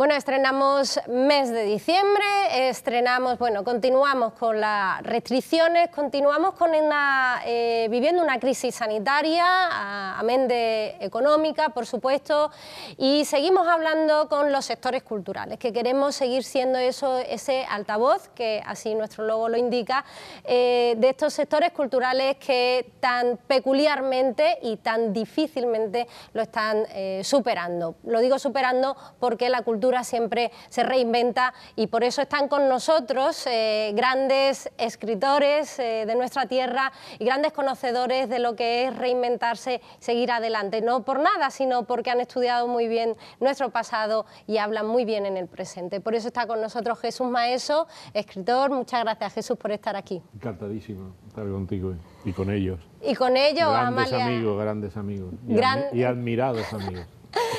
Bueno, estrenamos mes de diciembre, estrenamos, bueno, continuamos con las restricciones, continuamos con una, eh, viviendo una crisis sanitaria, amén de económica, por supuesto, y seguimos hablando con los sectores culturales, que queremos seguir siendo eso, ese altavoz, que así nuestro logo lo indica, eh, de estos sectores culturales que tan peculiarmente y tan difícilmente lo están eh, superando. Lo digo superando porque la cultura siempre se reinventa y por eso están con nosotros eh, grandes escritores eh, de nuestra tierra y grandes conocedores de lo que es reinventarse, seguir adelante. No por nada, sino porque han estudiado muy bien nuestro pasado y hablan muy bien en el presente. Por eso está con nosotros Jesús Maeso, escritor. Muchas gracias Jesús por estar aquí. Encantadísimo estar contigo y con ellos. Y con ellos, grandes amigos, grandes amigos. y admirados amigos.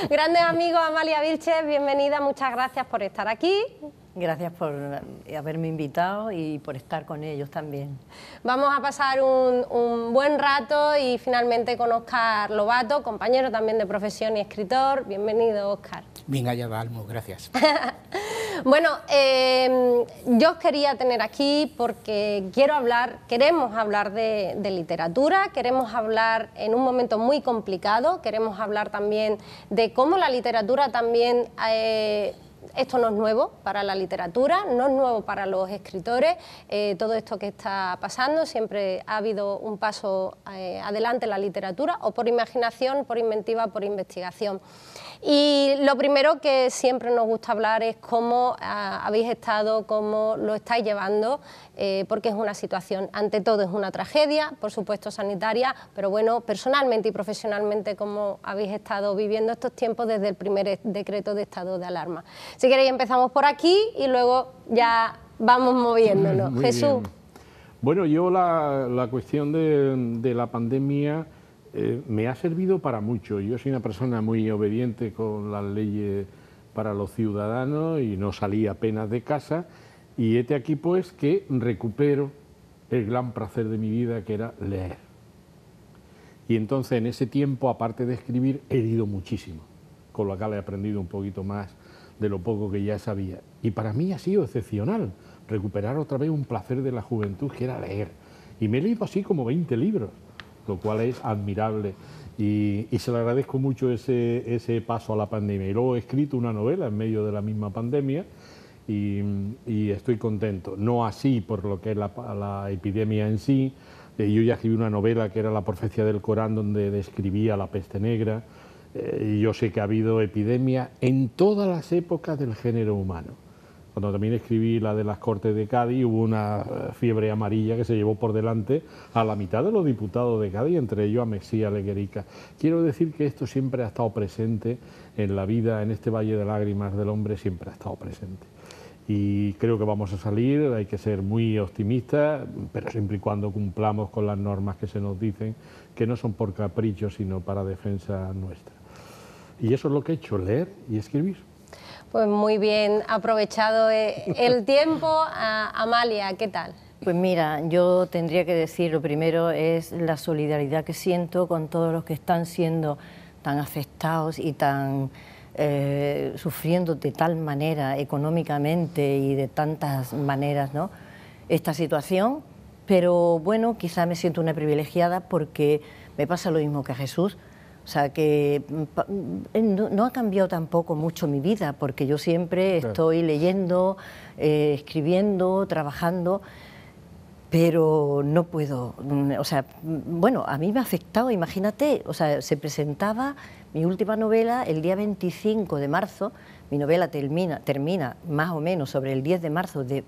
Grandes amigos Amalia Vilches, bienvenida, muchas gracias por estar aquí. Gracias por haberme invitado y por estar con ellos también. Vamos a pasar un, buen rato y finalmente con Oscar Lobato, compañero también de profesión y escritor. Bienvenido, Oscar. Bien hallado, Almo, gracias. bueno, em, yo os quería tener aquí porque quiero hablar, queremos hablar de, literatura, queremos hablar en un momento muy complicado, queremos hablar también de cómo la literatura también... Eh, esto no es nuevo para la literatura, no es nuevo para los escritores, eh, todo esto que está pasando, siempre ha habido un paso eh, adelante en la literatura, o por imaginación, por inventiva, por investigación. Y lo primero que siempre nos gusta hablar es cómo ah, habéis estado, cómo lo estáis llevando, eh, porque es una situación, ante todo es una tragedia, por supuesto sanitaria, pero bueno, personalmente y profesionalmente, cómo habéis estado viviendo estos tiempos desde el primer e-, decreto de estado de alarma. Si queréis empezamos por aquí y luego ya vamos moviéndonos. Jesús. Bueno, yo la, la cuestión de, de la pandemia eh, me ha servido para mucho. Yo soy una persona muy obediente con las leyes para los ciudadanos y no salí apenas de casa. Y este aquí pues que recupero el gran placer de mi vida que era leer. Y entonces en ese tiempo, aparte de escribir, he ido muchísimo, con lo cual he aprendido un poquito más de lo poco que ya sabía. Y para mí ha sido excepcional recuperar otra vez un placer de la juventud que era leer. Y me he leído así como 20 libros lo cual es admirable. Y, se le agradezco mucho ese, ese paso a la pandemia. Y luego he escrito una novela en medio de la misma pandemia y, estoy contento. No así por lo que es la, epidemia en sí. Eh, yo ya escribí una novela que era La profecía del Corán, donde describía la peste negra. Eh, y yo sé que ha habido epidemia en todas las épocas del género humano cuando también escribí la de las Cortes de Cádiz, hubo una eh, fiebre amarilla que se llevó por delante a la mitad de los diputados de Cádiz, entre ellos a Mesía Leguerica. Quiero decir que esto siempre ha estado presente en la vida, en este Valle de Lágrimas del Hombre, siempre ha estado presente. Y creo que vamos a salir, hay que ser muy optimistas, pero siempre y cuando cumplamos con las normas que se nos dicen, que no son por capricho, sino para defensa nuestra. Y eso es lo que he hecho, leer y escribir. Pues muy bien, aprovechado eh, el tiempo. Amalia, ¿qué tal? Pues mira, yo tendría que decir, lo primero es la solidaridad que siento con todos los que están siendo tan afectados y tan eh, sufriendo de tal manera económicamente y de tantas maneras ¿no? esta situación, pero bueno, quizá me siento una privilegiada porque me pasa lo mismo que a Jesús, o sea, que mm, mm, eh, no, ha cambiado tampoco mucho mi vida, porque yo siempre estoy leyendo, eh, escribiendo, trabajando, pero no puedo. Mm, o sea, bueno, a mí me ha afectado, imagínate, o sea, se presentaba mi última novela el día 25 de marzo, mi novela termina, termina más o menos sobre el 10 de marzo de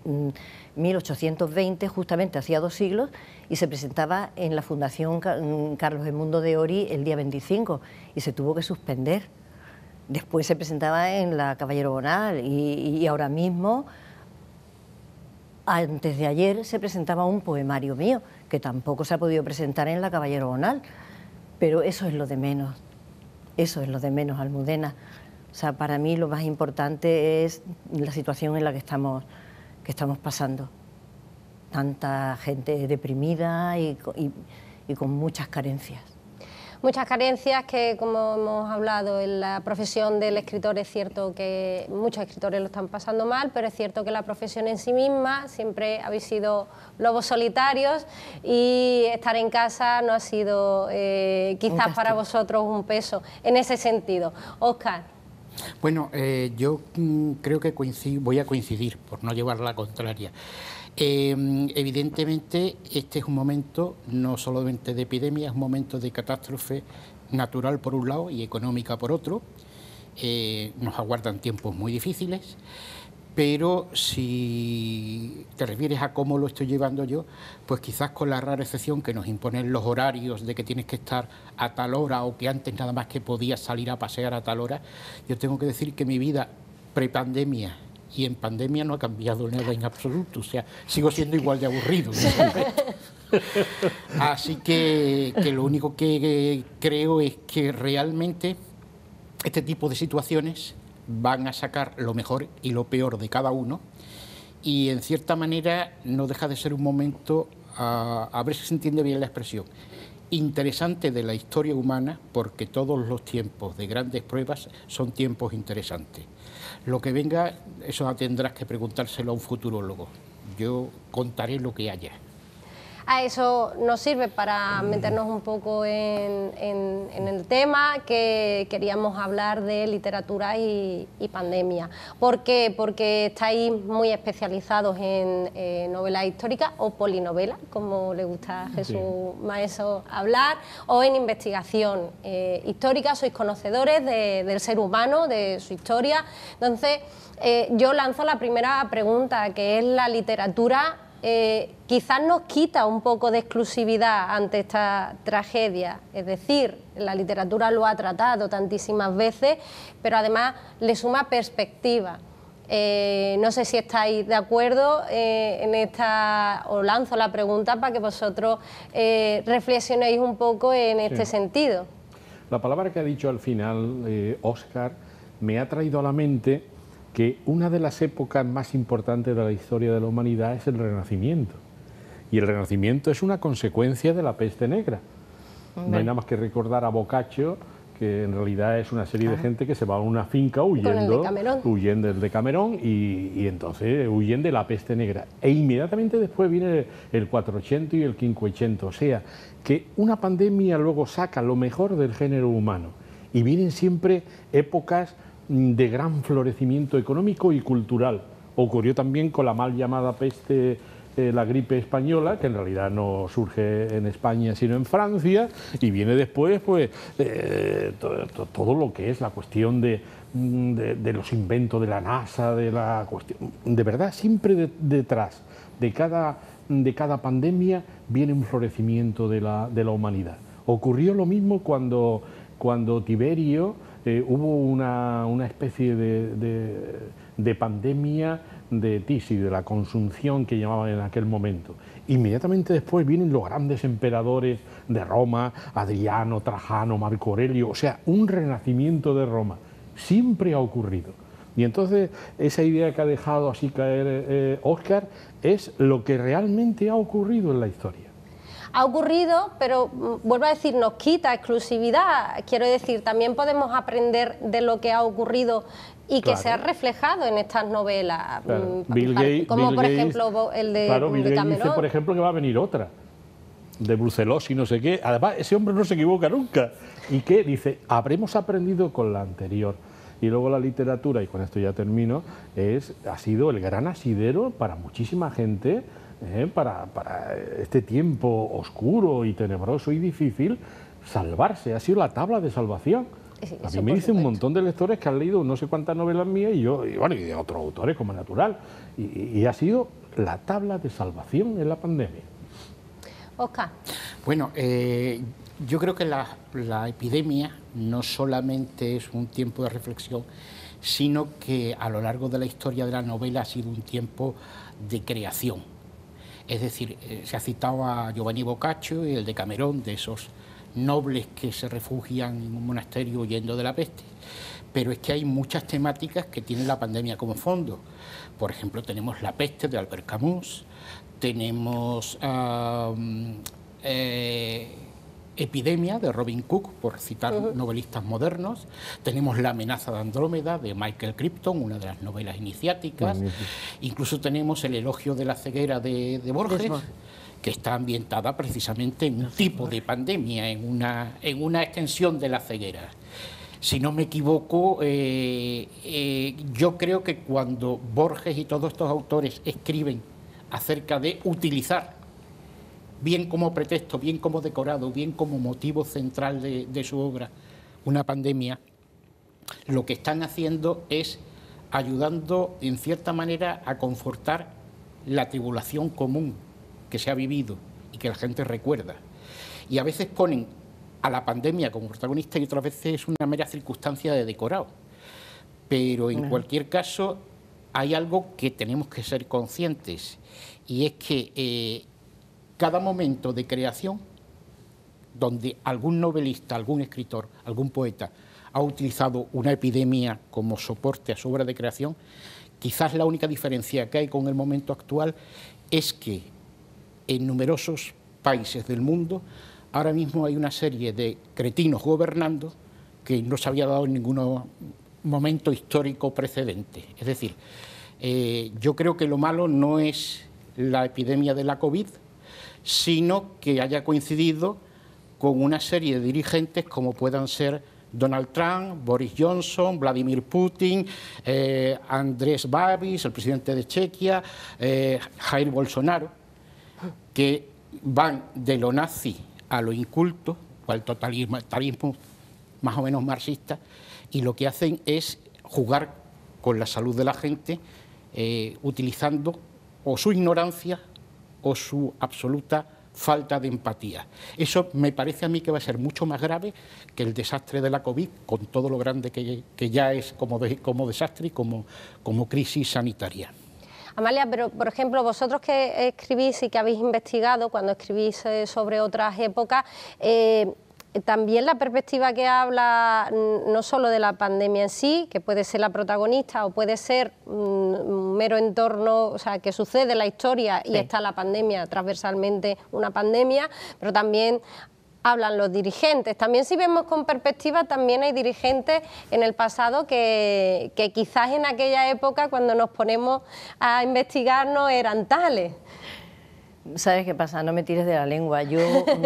1820, mm, justamente hacía dos siglos, y se presentaba en la Fundación mm, Carlos Mundo de Ori el día 25 y se tuvo que suspender. Después se presentaba en la Caballero Bonal y, y ahora mismo antes de ayer se presentaba un poemario mío, que tampoco se ha podido presentar en la Caballero Bonal, pero eso es lo de menos, eso es lo de menos, Almudena. O sea, para mí lo más importante es la situación en la que estamos, que estamos pasando. Tanta gente deprimida y, con muchas carencias. Muchas carencias que, como hemos hablado, en la profesión del escritor es cierto que muchos escritores lo están pasando mal, pero es cierto que la profesión en sí misma siempre habéis sido lobos solitarios y estar en casa no ha sido eh, quizás para vosotros un peso en ese sentido. Oscar. Bueno, eh, yo mm, creo que voy a coincidir, por no llevar la contraria. Em, evidentemente, este es un momento no solamente de epidemia, es un momento de catástrofe natural por un lado y económica por otro. Eh, nos aguardan tiempos muy difíciles pero si te refieres a cómo lo estoy llevando yo, pues quizás con la rara excepción que nos imponen los horarios de que tienes que estar a tal hora o que antes nada más que podías salir a pasear a tal hora, yo tengo que decir que mi vida prepandemia y en pandemia no ha cambiado nada en absoluto, o sea, sigo siendo igual de aburrido. Así que lo único que eh, creo es que realmente este tipo de situaciones van a sacar lo mejor y lo peor de cada uno y en cierta manera no deja de ser un momento, a, ver si se entiende bien la expresión, interesante de la historia humana porque todos los tiempos de grandes pruebas son tiempos interesantes. Lo que venga, eso tendrás que preguntárselo a un futurólogo. Yo contaré lo que haya a ah, eso nos sirve para meternos un poco en, el tema que queríamos hablar de literatura y, pandemia. ¿Por qué? Porque estáis muy especializados en eh, novelas históricas... o polinovelas, como le gusta a Jesús Maeso hablar, o en investigación eh, histórica, sois conocedores del ser humano, de su historia. Entonces, eh, yo lanzo la primera pregunta, que es la literatura eh, quizás nos quita un poco de exclusividad ante esta tragedia. Es decir, la literatura lo ha tratado tantísimas veces, pero además le suma perspectiva. Eh, no sé si estáis de acuerdo eh, en esta, o lanzo la pregunta para que vosotros reflexionéis un poco en este sentido. La palabra que ha dicho al final Oscar, me ha traído a la mente que una de las épocas más importantes de la historia de la humanidad es el Renacimiento. Y el Renacimiento es una consecuencia de la peste negra. No hay nada más que recordar a Boccaccio, que en realidad es una serie de ah. gente que se va a una finca huyendo, ...huyendo del Decamerón y, y entonces huyen de la peste negra. E inmediatamente después viene el 480 y el 580, o sea, que una pandemia luego saca lo mejor del género humano y vienen siempre épocas Mm, de gran florecimiento económico y cultural. Ocurrió también con la mal llamada peste eh, la gripe española, que en realidad no surge en España sino en Francia, y viene después pues eh, todo, lo que es la cuestión mm, de, de, los inventos de la NASA, de la cuestión. De verdad, siempre detrás de cada, de cada pandemia viene un florecimiento de la, la humanidad. Ocurrió lo mismo cuando, cuando Tiberio eh, hubo una, especie de, pandemia de tisi, de la consunción que llamaban en aquel momento. Inmediatamente después vienen los grandes emperadores de Roma, Adriano, Trajano, Marco Aurelio, o sea, un renacimiento de Roma. Siempre ha ocurrido. Y entonces esa idea que ha dejado así caer Oscar eh, eh, es lo que realmente ha ocurrido en la historia. Ha ocurrido, pero mm, vuelvo a decir, nos quita exclusividad. Quiero decir, también podemos aprender de lo que ha ocurrido y que se ha reflejado en estas novelas. Mm, como por ejemplo el de claro, dice, por ejemplo, que va a venir otra de Brucelos y no sé qué. Además, ese hombre no se equivoca nunca. ¿Y que Dice, habremos aprendido con la anterior. Y luego la literatura, y con esto ya termino, es, ha sido el gran asidero para muchísima gente ¿eh? para, este tiempo oscuro y tenebroso y difícil, salvarse, ha sido la tabla de salvación. a mí me dicen un montón de lectores que han leído no sé cuántas novelas mías y yo, bueno, de otros autores como natural, y, ha sido la tabla de salvación en la pandemia. Oscar. Bueno, eh, yo creo que la epidemia no solamente es un tiempo de reflexión, sino que a lo largo de la historia de la novela ha sido un tiempo de creación es decir, eh, se ha citado a Giovanni Boccaccio y el de Camerón, de esos nobles que se refugian en un monasterio huyendo de la peste. Pero es que hay muchas temáticas que tienen la pandemia como fondo. Por ejemplo, tenemos la peste de Albert Camus, tenemos... Ah, mm, eh, Epidemia de Robin Cook, por citar novelistas modernos. Tenemos La amenaza de Andrómeda de Michael Crichton, una de las novelas iniciáticas. Incluso tenemos El elogio de la ceguera de, Borges. que está ambientada precisamente en un tipo de pandemia, en una, en una extensión de la ceguera. Si no me equivoco, eh, eh, yo creo que cuando Borges y todos estos autores escriben acerca de utilizar bien como pretexto, bien como decorado, bien como motivo central de, su obra, una pandemia, lo que están haciendo es ayudando en cierta manera a confortar la tribulación común que se ha vivido y que la gente recuerda. Y a veces ponen a la pandemia como protagonista y otras veces es una mera circunstancia de decorado. Pero en cualquier caso hay algo que tenemos que ser conscientes y es que eh, cada momento de creación donde algún novelista, algún escritor, algún poeta ha utilizado una epidemia como soporte a su obra de creación, quizás la única diferencia que hay con el momento actual es que en numerosos países del mundo ahora mismo hay una serie de cretinos gobernando que no se había dado en ningún momento histórico precedente. Es decir, eh, yo creo que lo malo no es la epidemia de la COVID, sino que haya coincidido con una serie de dirigentes como puedan ser Donald Trump, Boris Johnson, Vladimir Putin, eh, Andrés Babis, el presidente de Chequia, eh, Jair Bolsonaro, que van de lo nazi a lo inculto, al totalitarismo más o menos marxista, y lo que hacen es jugar con la salud de la gente eh, utilizando o su ignorancia o su absoluta falta de empatía. Eso me parece a mí que va a ser mucho más grave que el desastre de la COVID, con todo lo grande que, que ya es como, como desastre y como, como crisis sanitaria. Amalia, pero por ejemplo, vosotros que escribís y que habéis investigado cuando escribís eh, sobre otras épocas, eh, también la perspectiva que habla mm, no solo de la pandemia en sí, que puede ser la protagonista o puede ser mm, un mero entorno, o sea, que sucede la historia y está la pandemia transversalmente una pandemia, pero también hablan los dirigentes. También si vemos con perspectiva, también hay dirigentes en el pasado que, que, quizás en aquella época cuando nos ponemos a investigar no eran tales. ¿Sabes qué pasa? No me tires de la lengua. Yo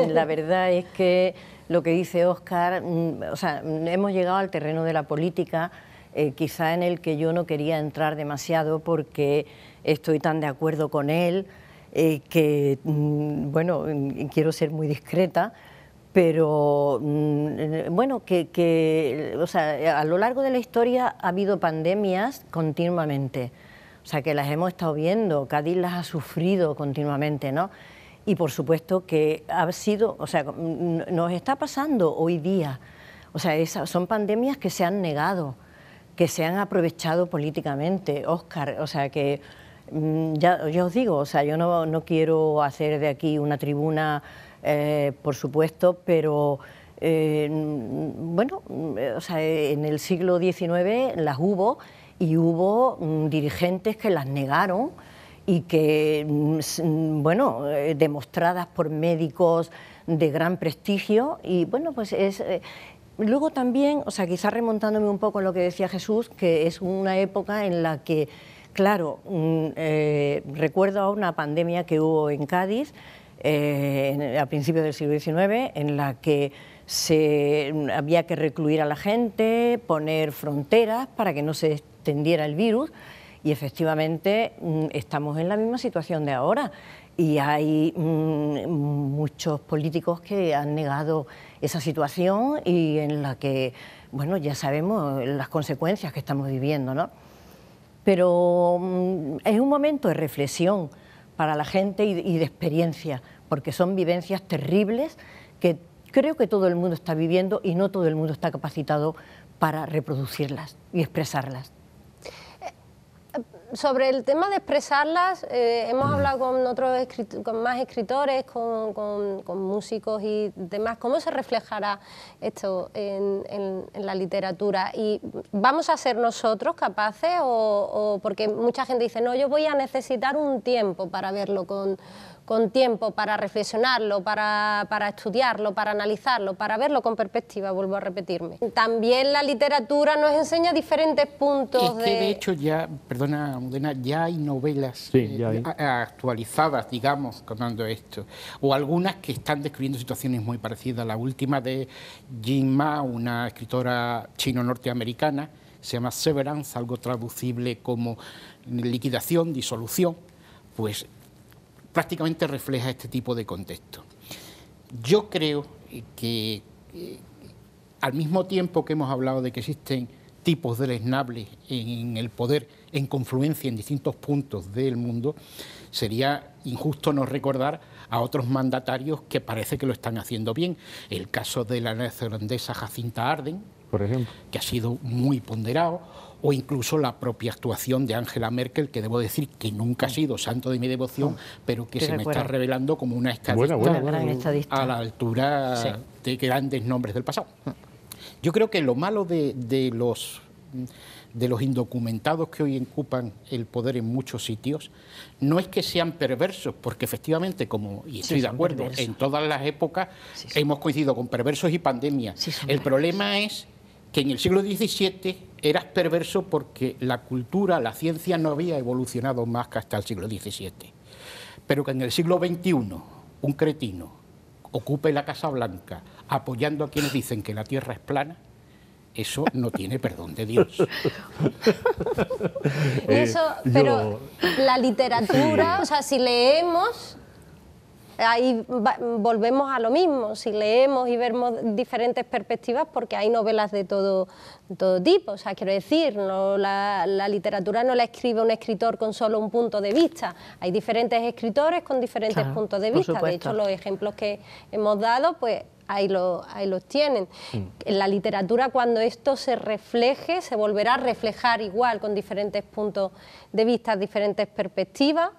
la verdad es que lo que dice Oscar, mm, o sea, mm, hemos llegado al terreno de la política, eh, quizá en el que yo no quería entrar demasiado porque estoy tan de acuerdo con él, eh, que, mm, bueno, quiero ser muy discreta, pero bueno, que, o sea, a lo largo de la historia ha habido pandemias continuamente, o sea, que las hemos estado viendo, Cádiz las ha sufrido continuamente, ¿no? y por supuesto que ha sido, o sea, nos está pasando hoy día. O sea, son pandemias que se han negado, que se han aprovechado políticamente, Oscar. O sea, que mm, ya, os digo, o sea, yo no, quiero hacer de aquí una tribuna, eh, por supuesto, pero eh, bueno, o sea, en el siglo XIX las hubo y hubo mm, dirigentes que las negaron y que, mm, mm, bueno, eh, demostradas por médicos de gran prestigio y, bueno, pues es... Eh, luego también, o sea, quizás remontándome un poco a lo que decía Jesús, que es una época en la que, claro, mm, eh, recuerdo a una pandemia que hubo en Cádiz a principios del siglo XIX, en la que se, había que recluir a la gente, poner fronteras para que no se extendiera el virus. Y efectivamente mm, estamos en la misma situación de ahora y hay mm, muchos políticos que han negado esa situación y en la que, bueno, ya sabemos las consecuencias que estamos viviendo, Pero mm, es un momento de reflexión para la gente y de experiencia, porque son vivencias terribles que creo que todo el mundo está viviendo y no todo el mundo está capacitado para reproducirlas y expresarlas sobre el tema de expresarlas, eh, hemos hablado con otros con más escritores, con, con, músicos y demás. ¿Cómo se reflejará esto en, la literatura? ¿Y vamos a ser nosotros capaces? O, o, porque mucha gente dice, no, yo voy a necesitar un tiempo para verlo con, con tiempo para reflexionarlo, para, para estudiarlo, para analizarlo, para verlo con perspectiva, vuelvo a repetirme. También la literatura nos enseña diferentes puntos es que, de... hecho ya, perdona, ya hay novelas eh, actualizadas, digamos, contando esto, o algunas que están describiendo situaciones muy parecidas. La última de Jin Ma, una escritora chino-norteamericana, se llama Severance, algo traducible como liquidación, disolución, pues prácticamente refleja este tipo de contexto. Yo creo que eh, al mismo tiempo que hemos hablado de que existen tipos de lesnables en el poder, en confluencia en distintos puntos del mundo, sería injusto no recordar a otros mandatarios que parece que lo están haciendo bien. El caso de la neozelandesa Jacinta Arden, por ejemplo. Que ha sido muy ponderado, o incluso la propia actuación de Angela Merkel, que debo decir que nunca ha sido santo de mi devoción, ah, pero que se me está revelando como una estadista, a la altura de grandes nombres del pasado. Yo creo que lo malo de, los de los indocumentados que hoy ocupan el poder en muchos sitios, no es que sean perversos, porque efectivamente, como y estoy de acuerdo, en todas las épocas hemos coincidido con perversos y pandemias el problema es que en el siglo XVII eras perverso porque la cultura, la ciencia no había evolucionado más que hasta el siglo XVII, pero que en el siglo XXI un cretino ocupe la Casa Blanca apoyando a quienes dicen que la Tierra es plana, eso no tiene perdón de Dios. eso, eh, pero la literatura, o sea, si leemos, ahí volvemos a lo mismo, si leemos y vemos diferentes perspectivas, porque hay novelas de todo, tipo, o sea, quiero decir, la, literatura no la escribe un escritor con solo un punto de vista, hay diferentes escritores con diferentes puntos de vista, de hecho los ejemplos que hemos dado, pues ahí, lo, ahí los tienen. Mm. En la literatura, cuando esto se refleje, se volverá a reflejar igual, con diferentes puntos de vista, diferentes perspectivas,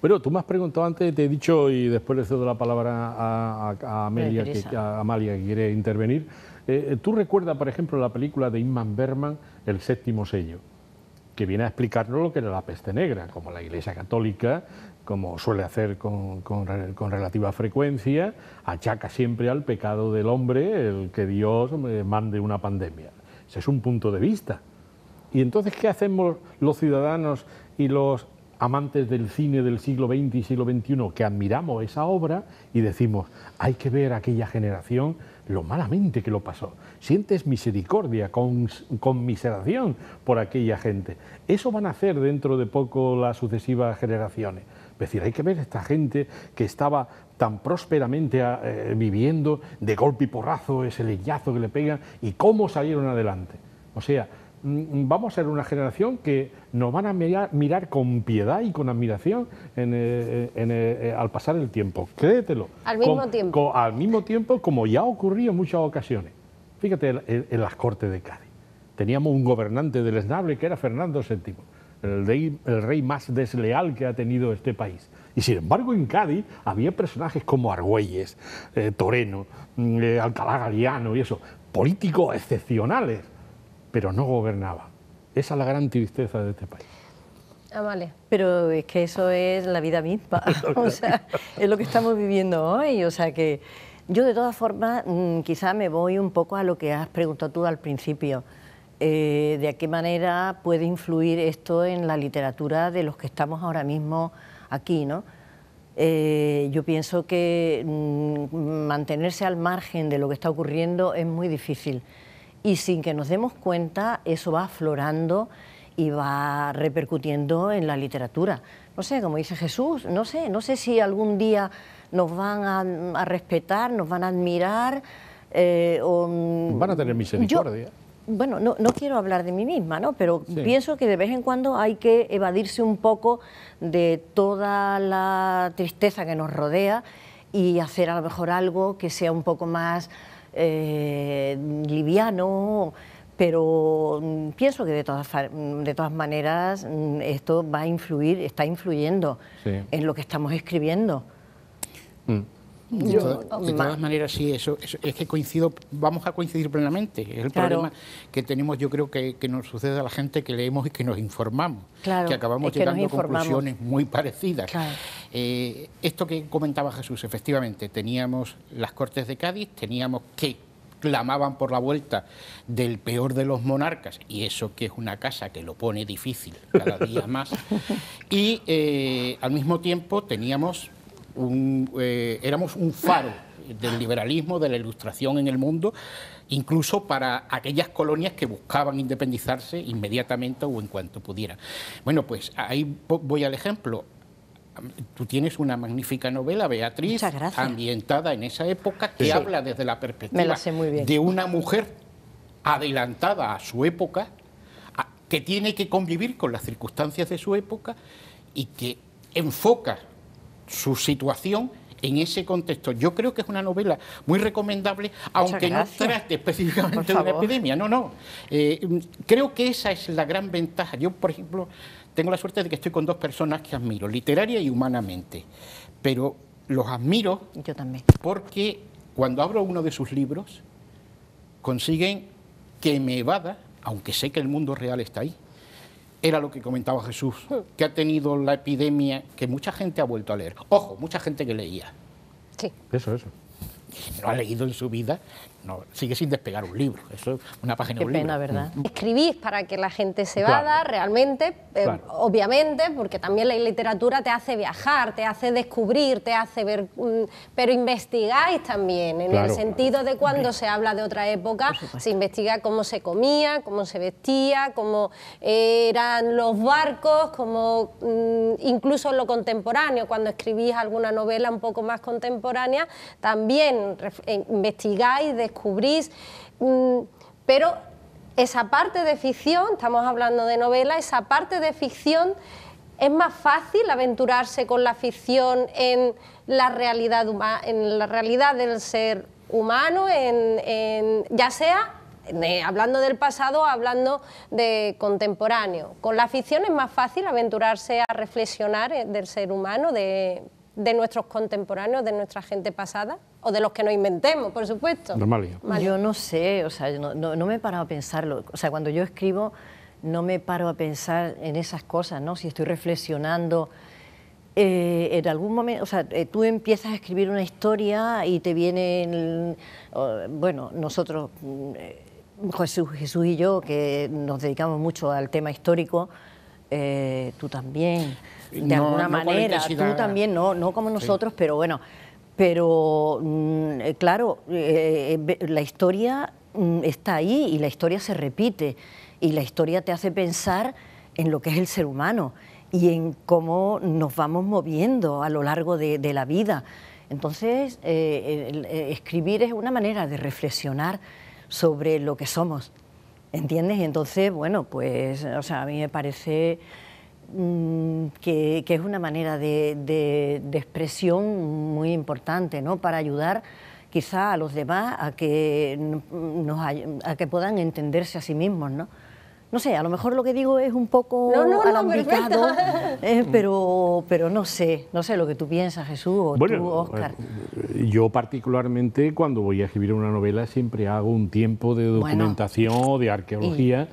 bueno, tú me has preguntado antes, te he dicho, y después le cedo la palabra a, que, Amalia, que quiere intervenir. Eh, eh, ¿Tú recuerdas, por ejemplo, la película de Inman Berman, El séptimo sello? que viene a explicarnos lo que era la peste negra, como la Iglesia Católica, como suele hacer con, con, relativa frecuencia, achaca siempre al pecado del hombre el que Dios eh, mande una pandemia. Ese es un punto de vista. Y entonces, ¿qué hacemos los ciudadanos y los amantes del cine del siglo XX y siglo XXI que admiramos esa obra y decimos, hay que ver a aquella generación lo malamente que lo pasó. Sientes misericordia, con, conmiseración por aquella gente. Eso van a hacer dentro de poco las sucesivas generaciones. Es decir, hay que ver a esta gente que estaba tan prósperamente eh, viviendo, de golpe y porrazo, ese leñazo que le pegan, y cómo salieron adelante. O sea, Mm, vamos a ser una generación que nos van a mirar, con piedad y con admiración eh, eh, eh, al pasar el tiempo. Créetelo. Al mismo tiempo. al mismo tiempo, como ya ha ocurrido en muchas ocasiones. Fíjate en, las Cortes de Cádiz. Teníamos un gobernante del esnable que era Fernando VII, el rey, más desleal que ha tenido este país. Y sin embargo, en Cádiz había personajes como Argüelles, Toreno, mm, Alcalá Galiano y eso, políticos excepcionales pero no gobernaba. Esa es la gran tristeza de este país. Ah, vale. Pero es que eso es la vida misma. o sea, es lo que estamos viviendo hoy. O sea que yo de todas formas mm, quizá me voy un poco a lo que has preguntado tú al principio. Eh, ¿De qué manera puede influir esto en la literatura de los que estamos ahora mismo aquí? ¿no? Eh, yo pienso que mm, mantenerse al margen de lo que está ocurriendo es muy difícil y sin que nos demos cuenta eso va aflorando y va repercutiendo en la literatura. No sé, como dice Jesús, no sé, no sé si algún día nos van a, respetar, nos van a admirar. Eh, o, mm, van a tener misericordia. bueno, no, quiero hablar de mí misma, ¿no? Pero pienso que de vez en cuando hay que evadirse un poco de toda la tristeza que nos rodea y hacer a lo mejor algo que sea un poco más eh, liviano, pero mm, pienso que de todas, mm, de todas maneras mm, esto va a influir, está influyendo en lo que estamos escribiendo de todas maneras, sí, eso, es que coincido, vamos a coincidir plenamente. Es el problema que tenemos, yo creo que, que, nos sucede a la gente que leemos y que nos informamos, que acabamos llegando a conclusiones muy parecidas. Eh, esto que comentaba Jesús, efectivamente, teníamos las Cortes de Cádiz, teníamos que clamaban por la vuelta del peor de los monarcas, y eso que es una casa que lo pone difícil cada día más, y eh, al mismo tiempo teníamos eh, éramos un faro del liberalismo, de la ilustración en el mundo, incluso para aquellas colonias que buscaban independizarse inmediatamente o en cuanto pudieran. Bueno, pues ahí voy al ejemplo. Tú tienes una magnífica novela, Beatriz, ambientada en esa época, que habla desde la perspectiva de una mujer adelantada a su época, que tiene que convivir con las circunstancias de su época y que enfoca su situación en ese contexto. Yo creo que es una novela muy recomendable, aunque no trate específicamente de una epidemia. No, no. Eh, mm, creo que esa es la gran ventaja. Yo, por ejemplo, tengo la suerte de que estoy con dos personas que admiro, literaria y humanamente. Pero los admiro. también. Porque cuando abro uno de sus libros, consiguen que me evada, aunque sé que el mundo real está ahí era lo que comentaba Jesús, hmm. que ha tenido la epidemia, que mucha gente ha vuelto a leer. Ojo, mucha gente que leía. Sí. Eso, eso. No ha leído en su vida, sigue sin despegar un libro. Eso es una página Qué ¿verdad? Mm. Escribís para que la gente se vada realmente, eh, obviamente, porque también la literatura te hace viajar, te hace descubrir, te hace ver. Mm, pero investigáis también, en el sentido de cuando se habla de otra época, se investiga cómo se comía, cómo se vestía, cómo eran los barcos, ...como... Mm, incluso lo contemporáneo, cuando escribís alguna novela un poco más contemporánea, también eh, investigáis, de descubrís. Mm, pero esa parte de ficción, estamos hablando de novela, esa parte de ficción es más fácil aventurarse con la ficción en la realidad, en la realidad del ser humano, en, ya sea hablando del pasado o hablando de contemporáneo. Con la ficción es más fácil aventurarse a reflexionar eh, del ser humano, de, de nuestros contemporáneos, de nuestra gente pasada o de los que nos inventemos, por supuesto. Normal. Yo no sé, o sea, no, me paro a pensarlo. O sea, cuando yo escribo, no me paro a pensar en esas cosas, ¿no? Si estoy reflexionando. Eh, en algún momento, o sea, eh, tú empiezas a escribir una historia y te vienen, bueno, nosotros, mm, eh, Jesús, y yo, que nos dedicamos mucho al tema histórico, tú también, de alguna manera, tú también, no, no como nosotros, pero bueno, pero mm, eh, claro, eh, eh, la historia mm, está ahí y la historia se repite y la historia te hace pensar en lo que es el ser humano y en cómo nos vamos moviendo a lo largo de, la vida. Entonces, escribir es una manera de reflexionar sobre lo que somos, ¿entiendes? entonces, bueno, pues, o sea, a mí me parece Mm, que, es una manera de, expresión muy importante, ¿no? Para ayudar quizá a los demás a que, a que puedan entenderse a sí mismos, ¿no? No sé, a lo mejor lo que digo es un poco no, eh, pero, pero no sé, no sé lo que tú piensas, Jesús, o tú, Oscar. Eh, yo particularmente cuando voy a escribir una novela siempre hago un tiempo de documentación o de arqueología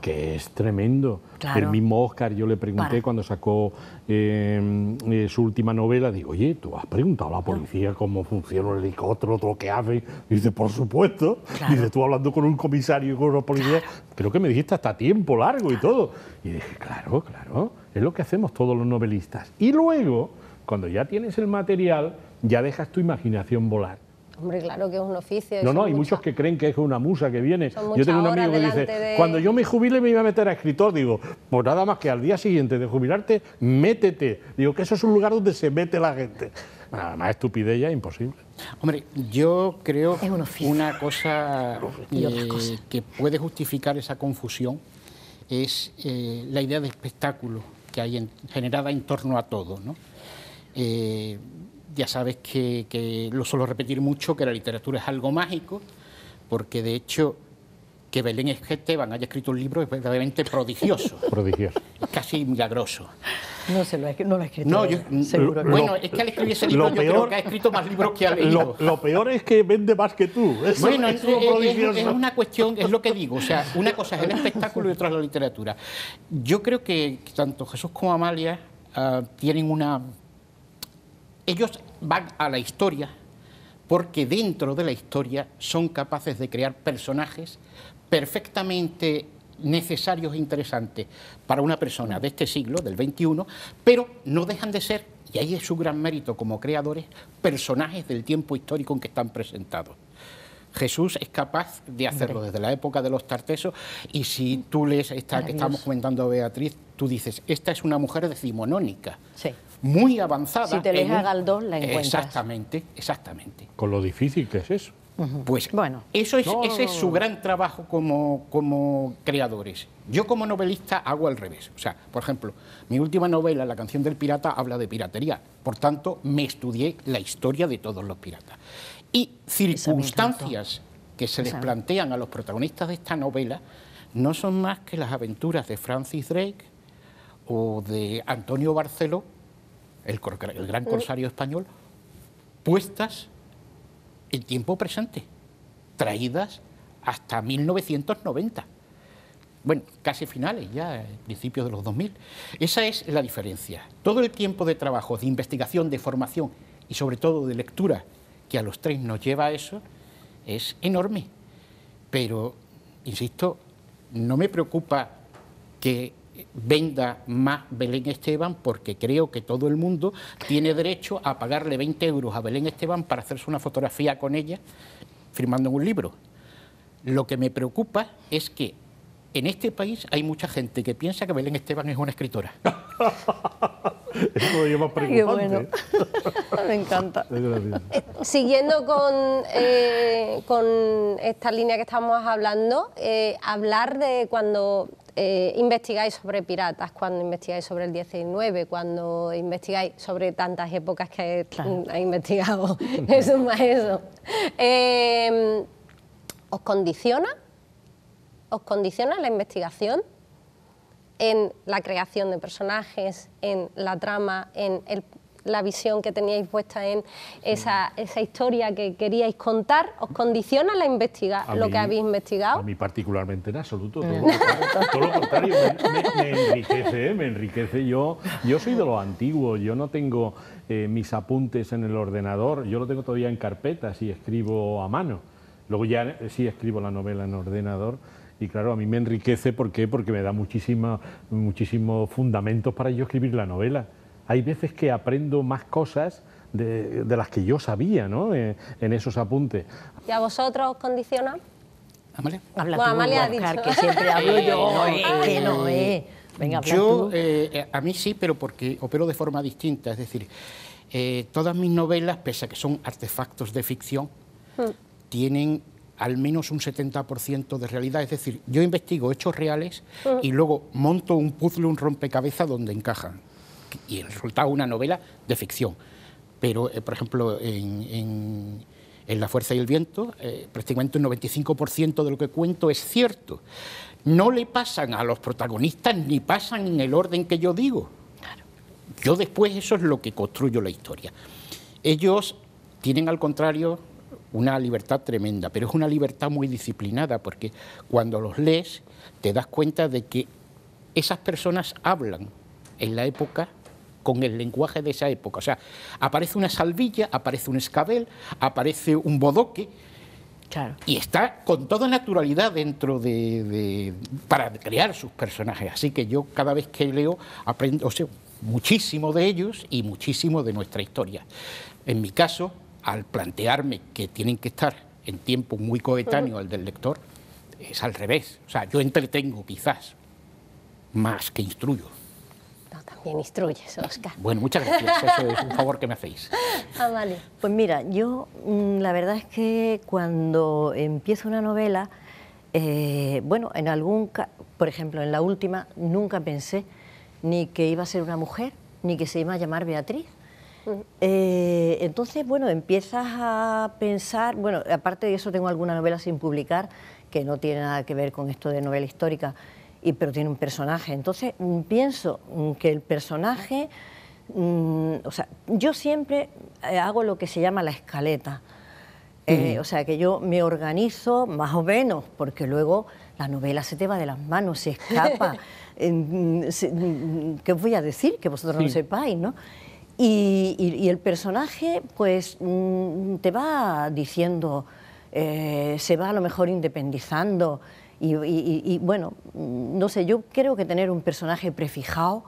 que es tremendo. El mismo Oscar, yo le pregunté cuando sacó em, eh, su última novela, digo, oye, ¿tú has preguntado a la policía cómo funciona el helicóptero, todo lo que hace? Dice, por supuesto. Dice, tú hablando con un comisario y con una policía, creo que me dijiste hasta tiempo largo y todo. Y dije, claro, claro, es lo que hacemos todos los novelistas. Y luego, cuando ya tienes el material, ya dejas tu imaginación volar. Hombre, claro que es un oficio. No, no, hay muchos que creen que es una musa que viene. Yo tengo un amigo que dice, cuando yo me jubile me iba a meter a escritor. Digo, pues nada más que al día siguiente de jubilarte, métete. Digo, que eso es un lugar donde se mete la gente. Nada más estupidez ya imposible. Hombre, yo creo que una cosa, y eh, que puede justificar esa confusión es eh, la idea de espectáculo que hay generada en torno a todo, eh, ya sabes que, lo suelo repetir mucho, que la literatura es algo mágico, porque de hecho que Belén Esteban haya escrito un libro es verdaderamente prodigioso. prodigioso. casi milagroso. No, se lo ha, escrito. No, yo, bueno, es que al escribir ese libro, yo creo que ha escrito más libros que ha leído. Lo, peor es que vende más que tú. bueno, es, una cuestión, es lo que digo. O sea, una cosa es el espectáculo y otra es la literatura. Yo creo que tanto Jesús como Amalia ah, tienen una. Ellos van a la historia porque dentro de la historia son capaces de crear personajes perfectamente necesarios e interesantes para una persona de este siglo, del XXI, pero no dejan de ser, y ahí es su gran mérito como creadores, personajes del tiempo histórico en que están presentados. Jesús es capaz de hacerlo desde la época de los tartesos y si tú lees esta que estamos comentando Beatriz, tú dices, esta es una mujer decimonónica. Sí muy avanzada. Si te lees a la encuentras. Exactamente, exactamente. Con lo difícil que es eso. Pues bueno. eso es, ese es su gran trabajo como, como creadores. Yo como novelista hago al revés. O sea, por ejemplo, mi última novela, La canción del pirata, habla de piratería. Por tanto, me estudié la historia de todos los piratas. Y circunstancias que se les plantean a los protagonistas de esta novela no son más que las aventuras de Francis Drake o de Antonio Barceló el, gran mm. corsario español, puestas en tiempo presente, traídas hasta 1990. Bueno, casi finales, ya eh, principios de los 2000. Esa es la diferencia. Todo el tiempo de trabajo, de investigación, de formación y sobre todo de lectura que a los tres nos lleva a eso es enorme. Pero, insisto, no me preocupa que venda más Belén Esteban porque creo que todo el mundo tiene derecho a pagarle 20 euros a Belén Esteban para hacerse una fotografía con ella firmando un libro. Lo que me preocupa es que en este país hay mucha gente que piensa que Belén Esteban es una escritora. Me encanta. Eh, siguiendo con, eh, con esta línea que estamos hablando, eh, hablar de cuando eh, investigáis sobre piratas, cuando investigáis sobre el 19, cuando investigáis sobre tantas épocas que ha investigado eso más eso. ¿Os condiciona? ¿Os condiciona la investigación en la creación de personajes, en la trama, en el la visión que teníais puesta en esa, historia que queríais contar, os condiciona la lo que habéis investigado? A mí particularmente en absoluto, todo, mm. lo contrario, me, enriquece, eh, me enriquece. Yo, yo soy de lo antiguo, yo no tengo eh, mis apuntes en el ordenador, yo lo tengo todavía en carpetas y escribo a mano. Luego ya eh, sí escribo la novela en ordenador, y claro, a mí me enriquece ¿por qué? porque me da muchísimos fundamentos para yo escribir la novela hay veces que aprendo más cosas de, de las que yo sabía ¿no? Eh, en, esos apuntes. ¿Y a vosotros os condiciona? Amalia. ha dicho. que siempre hablo yo, no que eh, no eh. Venga, yo, a mí sí, pero porque opero de forma distinta. Es decir, todas mis novelas, pese a que son artefactos de ficción, hmm. tienen al menos un 70% de realidad. Es decir, yo investigo hechos reales hmm. y luego monto un puzzle, un rompecabezas donde encajan y el resultado una novela de ficción. Pero, eh, por ejemplo, en, La Fuerza y el Viento, eh, prácticamente un 95% de lo que cuento es cierto. No le pasan a los protagonistas ni pasan en el orden que yo digo. Yo después eso es lo que construyo la historia. Ellos tienen al contrario una libertad tremenda, pero es una libertad muy disciplinada porque cuando los lees te das cuenta de que esas personas hablan en la época con el lenguaje de esa época. O sea, aparece una salvilla, aparece un escabel, aparece un bodoque. Y está con toda naturalidad dentro de, para crear sus personajes. Así que yo cada vez que leo aprendo sea, muchísimo de ellos y muchísimo de nuestra historia. En mi caso, al plantearme que tienen que estar en tiempo muy coetáneo al del lector, es al revés. O sea, yo entretengo quizás más que instruyo bien instruyes, Oscar. Bueno, muchas gracias, eso es un favor que me hacéis. Ah, vale. Pues mira, yo mm, la verdad es que cuando empiezo una novela, eh, bueno, en algún, por ejemplo, en la última nunca pensé ni que iba a ser una mujer, ni que se iba a llamar Beatriz. Eh, entonces, bueno, empiezas a pensar, bueno, aparte de eso tengo alguna novela sin publicar que no tiene nada que ver con esto de novela histórica, pero tiene un personaje. Entonces mm, pienso mm, que el personaje, mm, o sea, yo siempre eh, hago lo que se llama la escaleta. Eh, o sea, que yo me organizo más o menos, porque luego la novela se te va de las manos, se escapa. Eh, ¿Qué os voy a decir? Que vosotros no sepáis, ¿no? Y, el personaje, pues, te va diciendo, se va a lo mejor independizando, y, bueno, no sé, yo creo que tener un personaje prefijado,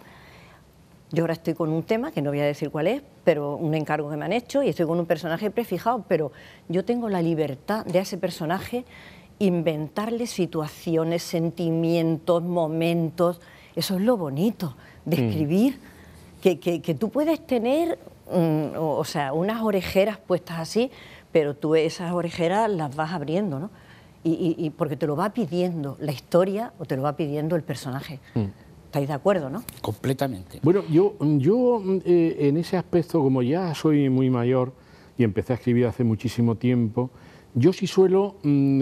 yo ahora estoy con un tema, que no voy a decir cuál es, pero un encargo que me han hecho y estoy con un personaje prefijado, pero yo tengo la libertad de a ese personaje inventarle situaciones, sentimientos, momentos. Eso es lo bonito de mm. escribir, que, tú puedes tener, mm, o sea, unas orejeras puestas así, pero tú esas orejeras las vas abriendo, ¿no? y, porque te lo va pidiendo la historia o te lo va pidiendo el personaje. Mm. ¿Estáis de acuerdo, no? Completamente. Bueno, yo, yo eh, en ese aspecto, como ya soy muy mayor y empecé a escribir hace muchísimo tiempo, yo sí suelo mm,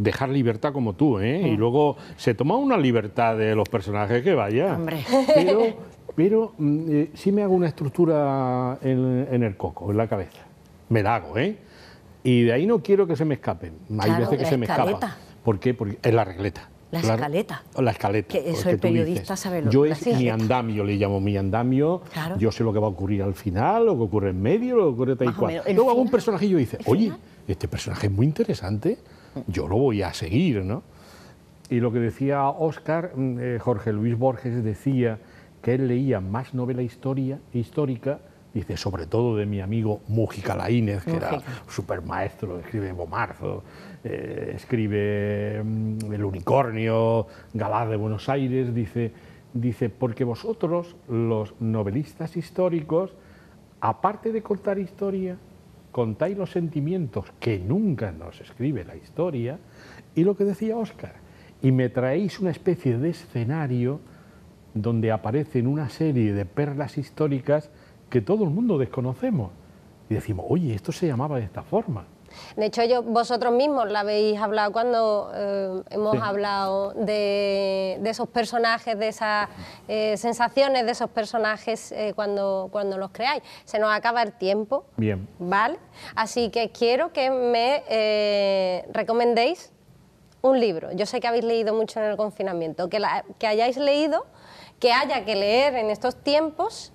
dejar libertad como tú, ¿eh? Y mm. luego se toma una libertad de los personajes que vaya. Hombre. Pero, pero eh, sí me hago una estructura en, en, el coco, en la cabeza. Me la hago, ¿eh? Y de ahí no quiero que se me escape Hay veces que se me escapa. ¿Por qué? Porque es la regleta. La escaleta. La escaleta. eso el periodista sabe Yo es mi andamio, le llamo mi andamio. Yo sé lo que va a ocurrir al final, lo que ocurre en medio, lo que ocurre tal y cual. Luego algún un personajillo y dice, oye, este personaje es muy interesante, yo lo voy a seguir, ¿no? Y lo que decía Oscar, mm, eh, Jorge Luis Borges decía que él leía más novela historia, histórica dice, sobre todo de mi amigo Mujica Laínez, que era supermaestro maestro, escribe Bomarzo, eh, escribe mm, El Unicornio, Galá de Buenos Aires, dice, dice, porque vosotros, los novelistas históricos, aparte de contar historia, contáis los sentimientos que nunca nos escribe la historia, y lo que decía Oscar y me traéis una especie de escenario donde aparecen una serie de perlas históricas que todo el mundo desconocemos. Y decimos, oye, esto se llamaba de esta forma. De hecho, yo, vosotros mismos la habéis hablado cuando eh, hemos hablado de, esos personajes, de esas eh, sensaciones de esos personajes eh, cuando, cuando los creáis. Se nos acaba el tiempo. Bien. ¿Vale? Así que quiero que me recomendéis un libro. Yo sé que habéis leído mucho en el confinamiento, que, que hayáis leído, que haya que leer en estos tiempos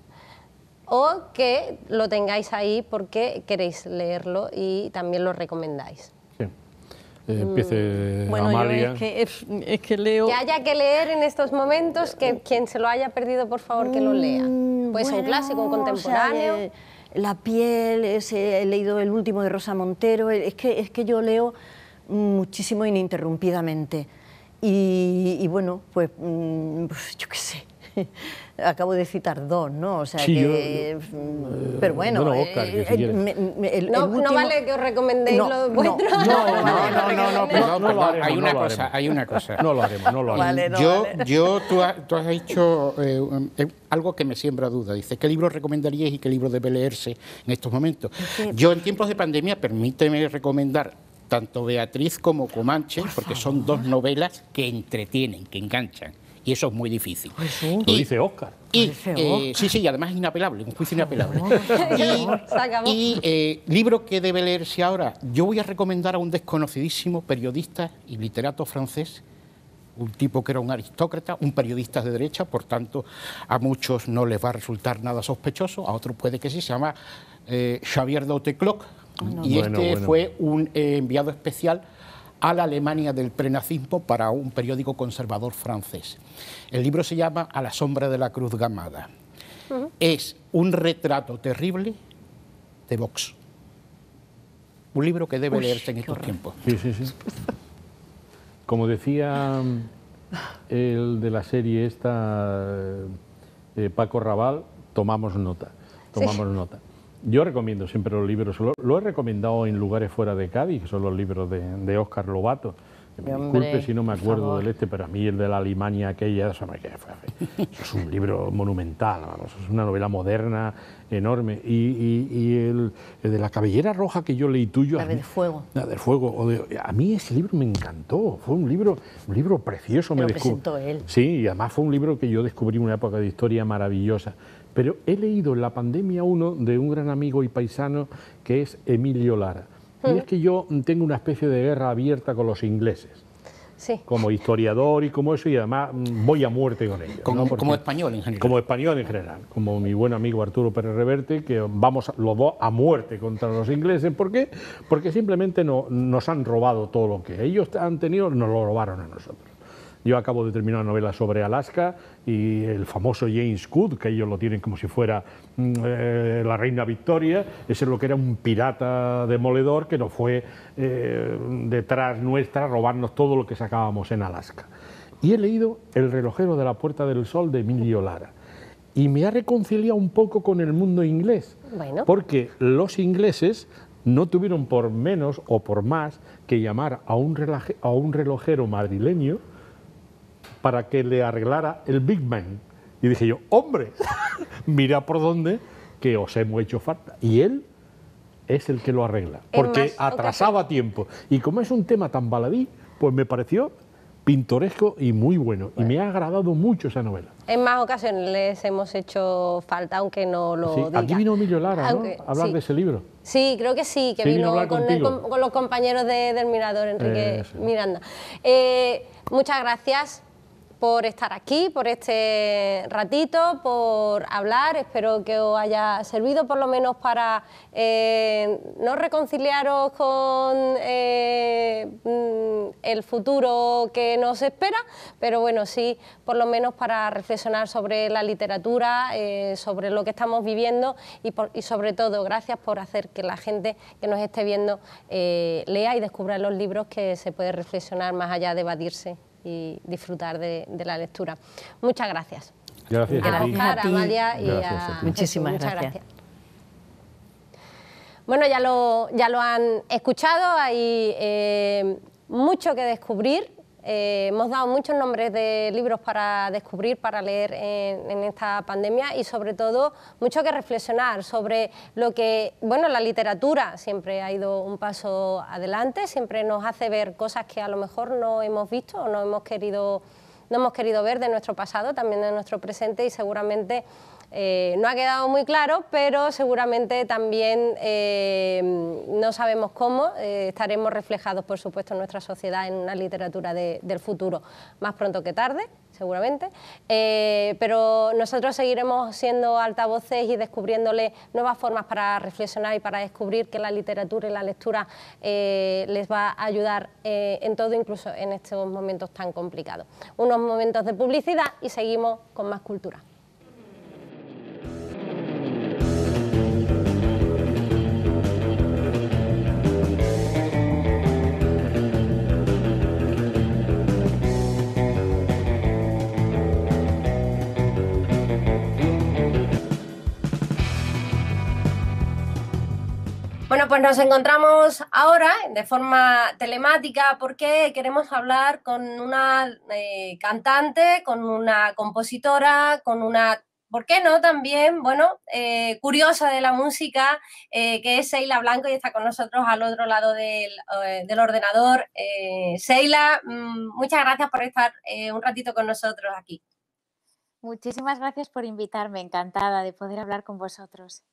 o que lo tengáis ahí porque queréis leerlo y también lo recomendáis. Eh, empiece empiece mm, bueno, Yo es, que, leo... Que haya que leer en estos momentos, que quien se lo haya perdido, por favor, que lo mm, lea. ...pues un clásico, un contemporáneo... Eh, la piel, he leído el último de Rosa Montero, eh, es que, es que yo leo muchísimo ininterrumpidamente. Y, bueno, pues, mm, pues yo qué sé, acabo de citar dos, ¿no? O sea que. Mm, eh, pero bueno. no, vale que os recomendéis los vuestros? No, no, no, no, no, pero, hay una cosa, hay una cosa. No lo haremos, no lo haremos. yo, yo, tú, has hecho eh, eh, algo que me siembra duda. Dices, ¿qué libro recomendarías y qué libro debe leerse en estos momentos? Yo en tiempos de pandemia, permíteme recomendar tanto Beatriz como Comanche, porque son dos novelas que entretienen, que enganchan y eso es muy difícil. Pues Lo dice Oscar. Eh, sí, sí, y además es inapelable, un juicio inapelable. y, eh, libro que debe leerse ahora, yo voy a recomendar a un desconocidísimo periodista y literato francés, un tipo que era un aristócrata, un periodista de derecha, por tanto a muchos no les va a resultar nada sospechoso, a otros puede que sí, se llama eh, Xavier Dautecloc, ah, y este fue un enviado especial a la Alemania del prenazismo para un periódico conservador francés. El libro se llama A la sombra de la cruz gamada. Es un retrato terrible de Vox. Un libro que debe leerse en estos tiempos. Sí, sí, sí. Como decía mm, el de la serie esta, eh, Paco Raval, tomamos nota. Tomamos nota. Yo recomiendo siempre los libros, lo, he recomendado en lugares fuera de Cádiz, que son los libros de, de Oscar Lobato. Me disculpe si no me acuerdo del este, pero a mí el de la Alemania aquella, es un libro monumental, es una novela moderna enorme. Y, el, de la cabellera roja que yo leí tuyo... La de fuego. La del fuego. a mí ese libro me encantó, fue un libro, un libro precioso. me él. Sí, y además fue un libro que yo descubrí en una época de historia maravillosa. Pero he leído en La pandemia uno de un gran amigo y paisano que es Emilio Lara. Y mm. es que yo tengo una especie de guerra abierta con los ingleses. Como historiador y como eso, y además mm, voy a muerte con ellos. Como, español en general. Como español en general. Como mi buen amigo Arturo Pérez Reverte, que vamos los dos a muerte contra los ingleses. ¿Por qué? Porque simplemente nos han robado todo lo que ellos han tenido, nos lo robaron a nosotros. Yo acabo de terminar una novela sobre Alaska y el famoso James Cook, que ellos lo tienen como si fuera mm, eh, la reina Victoria, ese es lo que era un pirata demoledor que nos fue eh, detrás nuestra a robarnos todo lo que sacábamos en Alaska. Y he leído El relojero de la Puerta del Sol de Emilio Lara y me ha reconciliado un poco con el mundo inglés, porque los ingleses no tuvieron por menos o por más que llamar a un, a un relojero madrileño para que le arreglara el Big man Y dije yo, hombre, mira por dónde que os hemos hecho falta. Y él es el que lo arregla, porque atrasaba tiempo. Y como es un tema tan baladí, pues me pareció pintoresco y muy bueno. Y me ha agradado mucho esa novela. En más ocasiones les hemos hecho falta, aunque no lo Aquí vino Emilio Lara ¿no? hablar de ese libro. Sí, creo que sí, que vino, con, los compañeros de, del Mirador, Enrique Miranda. Eh, muchas gracias por estar aquí, por este ratito, por hablar. Espero que os haya servido por lo menos para eh, no reconciliaros con eh, mm, el futuro que nos espera, pero bueno, sí, por lo menos para reflexionar sobre la literatura, eh, sobre lo que estamos viviendo y, y, sobre todo gracias por hacer que la gente que nos esté viendo lea y descubra los libros que se puede reflexionar más allá de evadirse y disfrutar de, la lectura. Muchas gracias. Gracias a, ti. a, y a, Muchísimas Muchas gracias. Bueno, ya lo, han escuchado, hay eh, mucho que descubrir eh, hemos dado muchos nombres de libros para descubrir, para leer en, en, esta pandemia y sobre todo mucho que reflexionar sobre lo que, bueno, la literatura siempre ha ido un paso adelante, siempre nos hace ver cosas que a lo mejor no hemos visto o no hemos querido no hemos querido ver de nuestro pasado, también de nuestro presente y seguramente eh, no ha quedado muy claro, pero seguramente también eh, no sabemos cómo eh, estaremos reflejados, por supuesto, en nuestra sociedad en una literatura del futuro, más pronto que tarde, seguramente, eh, pero nosotros seguiremos siendo altavoces y descubriéndole nuevas formas para reflexionar y para descubrir que la literatura y la lectura eh, les va a ayudar eh, en todo, incluso en estos momentos tan complicados. Unos momentos de publicidad y seguimos con más cultura. Bueno, pues nos encontramos ahora de forma telemática porque queremos hablar con una eh, cantante, con una compositora, con una, ¿por qué no? También, bueno, eh, curiosa de la música, eh, que es Seila Blanco y está con nosotros al otro lado del, del ordenador. Seila, mm, muchas gracias por estar un ratito con nosotros aquí. Muchísimas gracias por invitarme, encantada de poder hablar con vosotros.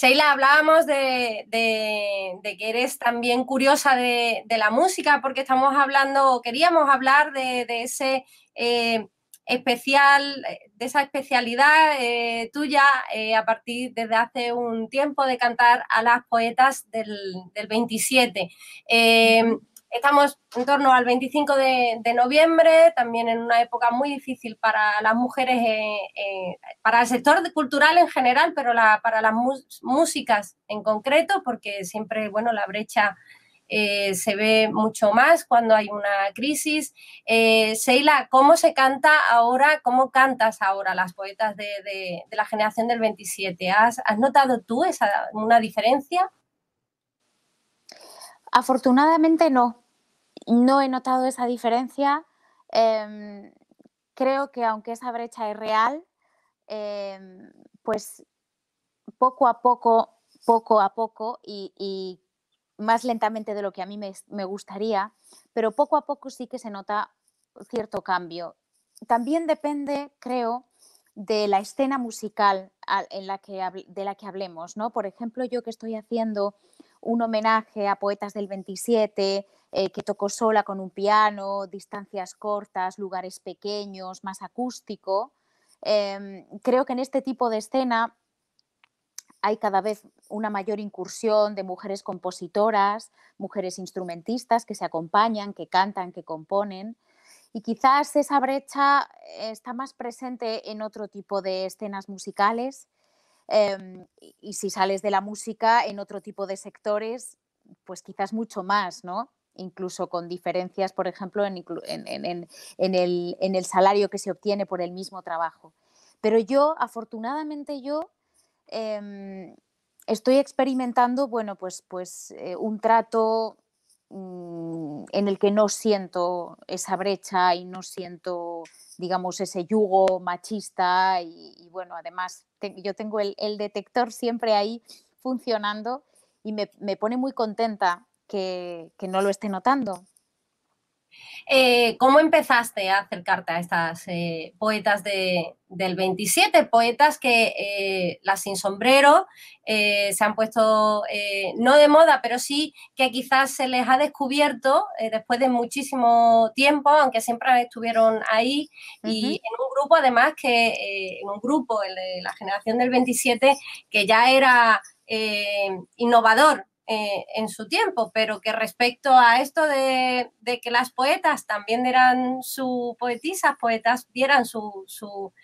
Sheila, hablábamos de, que eres también curiosa de, la música, porque estamos hablando, queríamos hablar de, ese eh, especial, de esa especialidad eh, tuya eh, a partir desde hace un tiempo de cantar a las poetas del, del 27. Estamos en torno al 25 de, noviembre, también en una época muy difícil para las mujeres, eh, eh, para el sector cultural en general, pero para las músicas en concreto, porque siempre, bueno, la brecha eh, se ve mucho más cuando hay una crisis. Seila, ¿cómo se canta ahora, cómo cantas ahora las poetas de, la generación del 27? ¿Has, ¿Has, notado tú esa, una diferencia? Afortunadamente no. No he notado esa diferencia. Em, creo que aunque esa brecha es real, em, pues poco a poco, poco a poco y, más lentamente de lo que a mí me, gustaría, pero poco a poco sí que se nota cierto cambio. También depende, creo, de la escena musical en la que, de la que hablemos, Por ejemplo, yo que estoy haciendo un homenaje a poetas del 27, eh, que tocó sola con un piano, distancias cortas, lugares pequeños, más acústico. Em, creo que en este tipo de escena hay cada vez una mayor incursión de mujeres compositoras, mujeres instrumentistas que se acompañan, que cantan, que componen. Y quizás esa brecha eh, está más presente en otro tipo de escenas musicales Em, y si sales de la música en otro tipo de sectores, pues quizás mucho más, ¿no? Incluso con diferencias, por ejemplo, en, el, salario que se obtiene por el mismo trabajo. Pero yo, afortunadamente, yo em, estoy experimentando, bueno, pues, pues eh, un trato Mm, en el que no siento esa brecha y no siento, digamos, ese yugo machista. Y, bueno, además yo tengo el, detector siempre ahí funcionando y me, me pone muy contenta que, no lo esté notando, eh, ¿Cómo empezaste a acercarte a estas eh, poetas del 27? Poetas que eh, las sin sombrero se han puesto, no de moda, pero sí que quizás se les ha descubierto después de muchísimo tiempo, aunque siempre estuvieron ahí, y en un grupo además que, en un grupo, de la generación del 27, que ya era innovador eh, en su tiempo, pero que respecto a esto de, que las poetas también eran su poetisas, poetas dieran su,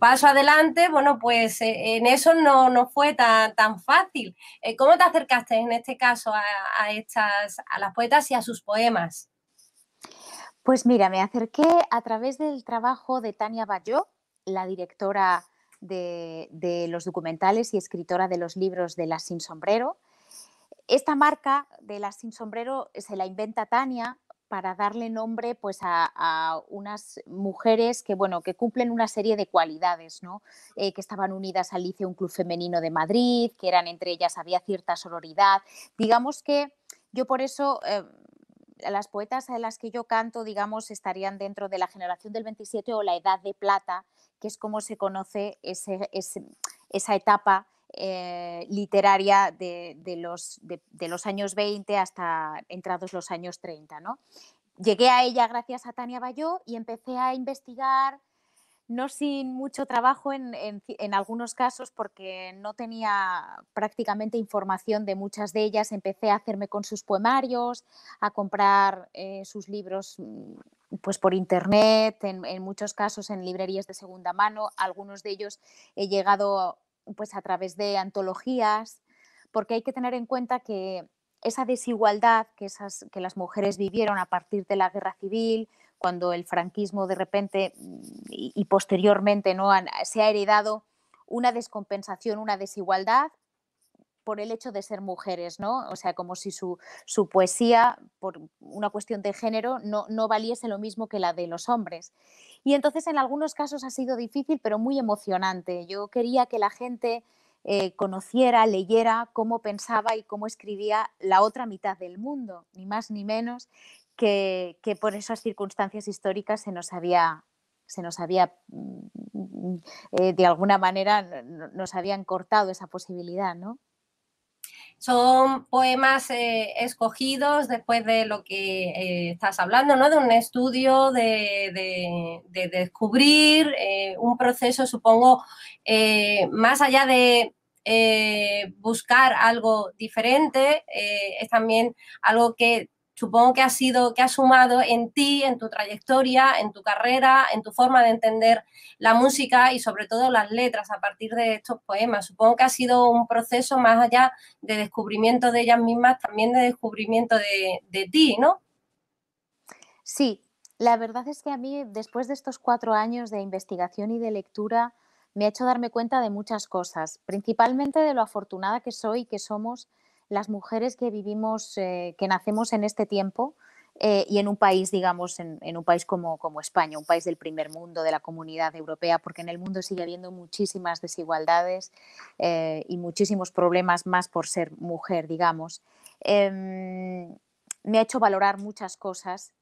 paso adelante, bueno, pues eh, en eso no, fue tan, fácil. Eh, ¿Cómo te acercaste en este caso a, estas, a las poetas y a sus poemas? Pues mira, me acerqué a través del trabajo de Tania Bayó, la directora de, los documentales y escritora de los libros de La Sin Sombrero, esta marca de la sin sombrero eh, se la inventa Tania para darle nombre pues, a, unas mujeres que, bueno, que cumplen una serie de cualidades, ¿no? Eh, que estaban unidas al Liceo, un club femenino de Madrid, que eran entre ellas, había cierta sororidad. Digamos que yo por eso... Eh, las poetas a las que yo canto, digamos, estarían dentro de la generación del 27 o la edad de plata, que es como se conoce esa etapa eh, literaria de, los, de, los años 20 hasta entrados los años 30. ¿no? Llegué a ella gracias a Tania Bayó y empecé a investigar, no sin mucho trabajo en, algunos casos, porque no tenía prácticamente información de muchas de ellas. Empecé a hacerme con sus poemarios, a comprar eh, sus libros mm, pues por internet, en, en, muchos casos en librerías de segunda mano. Algunos de ellos he llegado pues a través de antologías, porque hay que tener en cuenta que esa desigualdad que, esas, que las mujeres vivieron a partir de la guerra civil, cuando el franquismo de repente mm, y, posteriormente ¿no? se ha heredado una descompensación, una desigualdad por el hecho de ser mujeres, ¿no? O sea, como si su, poesía, por una cuestión de género, no, valiese lo mismo que la de los hombres. Y entonces en algunos casos ha sido difícil, pero muy emocionante. Yo quería que la gente eh, conociera, leyera cómo pensaba y cómo escribía la otra mitad del mundo, ni más ni menos, que, por esas circunstancias históricas se nos había se nos había, mm, mm, mm, eh, de alguna manera, nos habían cortado esa posibilidad, ¿no? Son poemas eh, escogidos después de lo que eh, estás hablando, ¿no? De un estudio, de, descubrir eh, un proceso, supongo, más allá de buscar algo diferente, es también algo que supongo que ha sido, que ha sumado en ti, en tu trayectoria, en tu carrera, en tu forma de entender la música y sobre todo las letras a partir de estos poemas. Supongo que ha sido un proceso más allá de descubrimiento de ellas mismas, también de descubrimiento de, de ti, ¿no? Sí, la verdad es que a mí, después de estos cuatro años de investigación y de lectura, me ha hecho darme cuenta de muchas cosas, principalmente de lo afortunada que soy y que somos las mujeres que vivimos, eh, que nacemos en este tiempo eh, y en un país, digamos, en, un país como, España, un país del primer mundo, de la comunidad europea, porque en el mundo sigue habiendo muchísimas desigualdades eh, y muchísimos problemas más por ser mujer, digamos. Em, me ha hecho valorar muchas cosas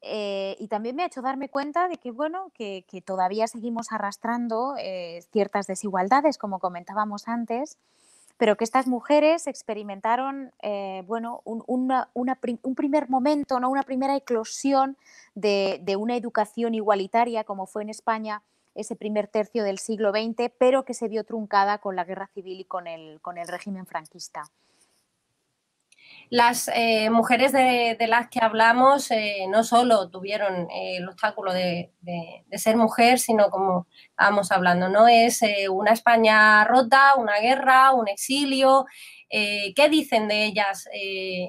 y también me ha hecho darme cuenta de que, bueno, que, todavía seguimos arrastrando ciertas desigualdades, como comentábamos antes, pero que estas mujeres experimentaron eh, un, primer momento, ¿no? una primera eclosión de, una educación igualitaria como fue en España ese primer tercio del siglo XX, pero que se vio truncada con la guerra civil y con el régimen franquista las eh, mujeres de, las que hablamos eh, no solo tuvieron eh, el obstáculo de, ser mujer, sino como estábamos hablando, ¿no? Es una España rota, una guerra, un exilio. ¿Qué dicen de ellas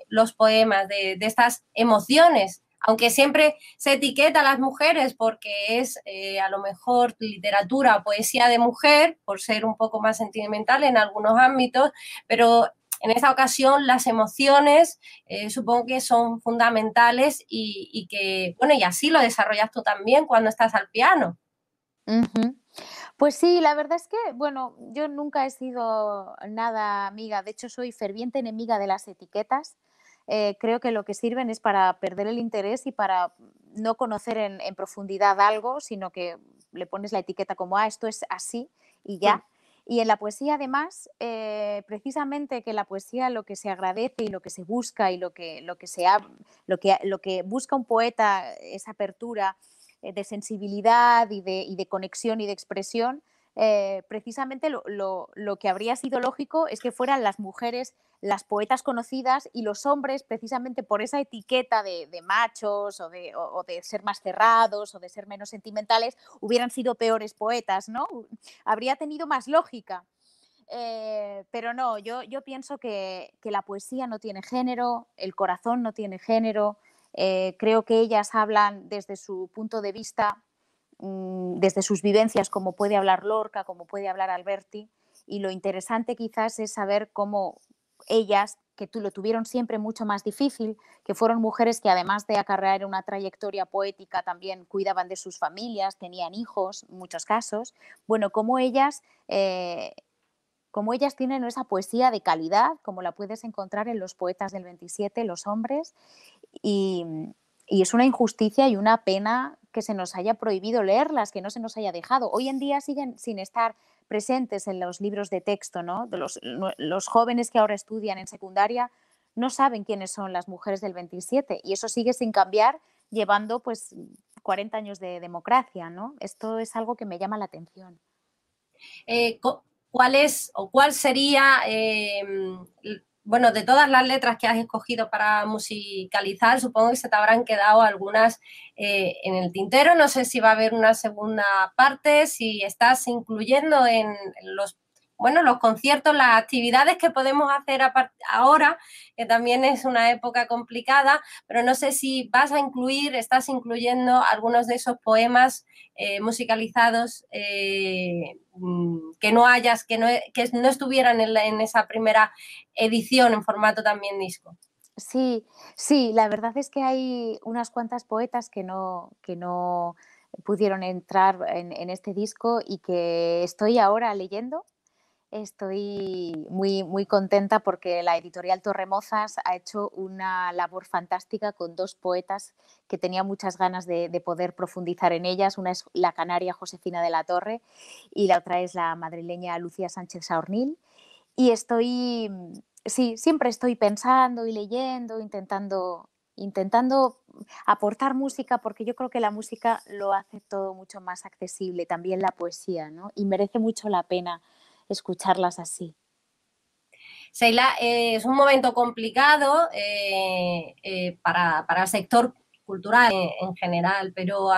los poemas, de, estas emociones? Aunque siempre se etiqueta a las mujeres porque es a lo mejor literatura o poesía de mujer, por ser un poco más sentimental en algunos ámbitos, pero en esta ocasión las emociones eh, supongo que son fundamentales y, que, bueno, y así lo desarrollas tú también cuando estás al piano. Pues sí, la verdad es que, bueno, yo nunca he sido nada amiga, de hecho soy ferviente enemiga de las etiquetas. Eh, creo que lo que sirven es para perder el interés y para no conocer en, profundidad algo, sino que le pones la etiqueta como, ah, esto es así y ya. Y en la poesía, además, eh, precisamente que la poesía lo que se agradece y lo que se busca y lo que, lo que, se lo que, lo que busca un poeta, esa apertura eh, de sensibilidad y de conexión y de expresión, eh, precisamente lo, que habría sido lógico es que fueran las mujeres las poetas conocidas y los hombres, precisamente por esa etiqueta de, machos o de, ser más cerrados o de ser menos sentimentales, hubieran sido peores poetas, ¿no? Habría tenido más lógica. Eh, pero no, yo, yo pienso que, la poesía no tiene género, el corazón no tiene género, eh, creo que ellas hablan desde su punto de vista Mm, desde sus vivencias, como puede hablar Lorca, como puede hablar Alberti, y lo interesante quizás es saber cómo ellas, que tú lo tuvieron siempre mucho más difícil, que fueron mujeres que además de acarrear una trayectoria poética también cuidaban de sus familias, tenían hijos, en muchos casos, bueno, como ellas... Eh, como ellas tienen esa poesía de calidad, como la puedes encontrar en los poetas del 27, los hombres, y es una injusticia y una pena que se nos haya prohibido leerlas, que no se nos haya dejado. Hoy en día siguen sin estar presentes en los libros de texto, ¿no? los, los jóvenes que ahora estudian en secundaria no saben quiénes son las mujeres del 27 y eso sigue sin cambiar llevando pues 40 años de democracia, ¿no? Esto es algo que me llama la atención. Eh, ¿Cuál es o cuál sería em, bueno, de todas las letras que has escogido para musicalizar, supongo que se te habrán quedado algunas eh, en el tintero. No sé si va a haber una segunda parte, si estás incluyendo en los bueno, los conciertos, las actividades que podemos hacer ahora, que también es una época complicada, pero no sé si vas a incluir, estás incluyendo algunos de esos poemas eh, musicalizados eh, mm, que no hayas, que no, estuvieran en, esa primera edición en formato también disco. Sí, sí, la verdad es que hay unas cuantas poetas que no, que no pudieron entrar en, este disco y que estoy ahora leyendo Estoy muy, muy contenta porque la editorial Torremozas ha hecho una labor fantástica con dos poetas que tenía muchas ganas de, poder profundizar en ellas. Una es la canaria Josefina de la Torre y la otra es la madrileña Lucía Sánchez Saornil. Y estoy, sí, siempre estoy pensando y leyendo, intentando, intentando aportar música porque yo creo que la música lo hace todo mucho más accesible, también la poesía, ¿no? Y merece mucho la pena escucharlas así. Seila, eh, es un momento complicado eh, eh, para, para, el sector cultural en general, pero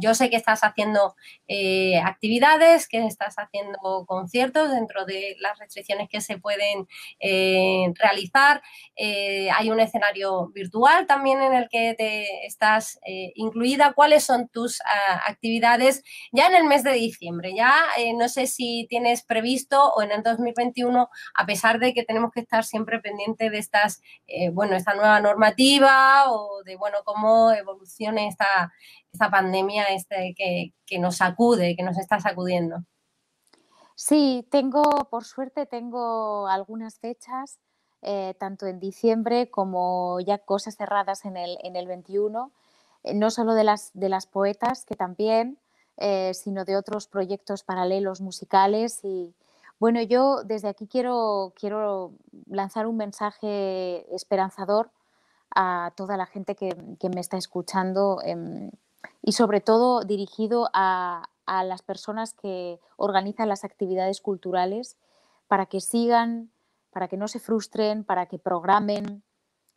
yo sé que estás haciendo eh, actividades, que estás haciendo conciertos dentro de las restricciones que se pueden eh, realizar. Eh, hay un escenario virtual también en el que te estás incluida. ¿Cuáles son tus ah, actividades ya en el mes de diciembre? Ya no sé si tienes previsto o en el 2021, a pesar de que tenemos que estar siempre pendiente de estas, bueno, esta nueva normativa o de, bueno, cómo evolucione esta, pandemia este, que, nos sacude, que nos está sacudiendo. Sí, tengo, por suerte, tengo algunas fechas, eh, tanto en diciembre como ya cosas cerradas en el, en el 21, eh, no solo de las, de las poetas, que también, eh, sino de otros proyectos paralelos musicales. Y bueno, yo desde aquí quiero, quiero lanzar un mensaje esperanzador a toda la gente que, me está escuchando em, y sobre todo dirigido a, a, las personas que organizan las actividades culturales para que sigan, para que no se frustren, para que programen.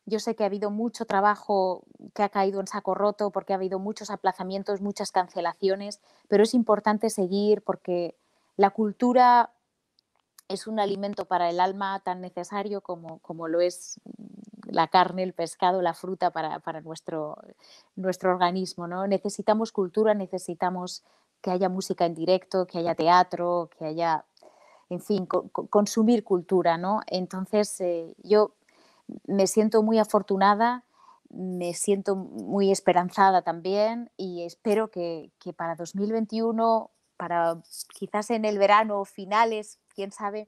Yo sé que ha habido mucho trabajo que ha caído en saco roto porque ha habido muchos aplazamientos, muchas cancelaciones, pero es importante seguir porque la cultura es un alimento para el alma tan necesario como, lo es mm, la carne, el pescado, la fruta para, nuestro, nuestro organismo. ¿no? Necesitamos cultura, necesitamos que haya música en directo, que haya teatro, que haya, en fin, consumir cultura. ¿no? Entonces eh, yo me siento muy afortunada, me siento muy esperanzada también y espero que, para 2021 para quizás en el verano finales quién sabe,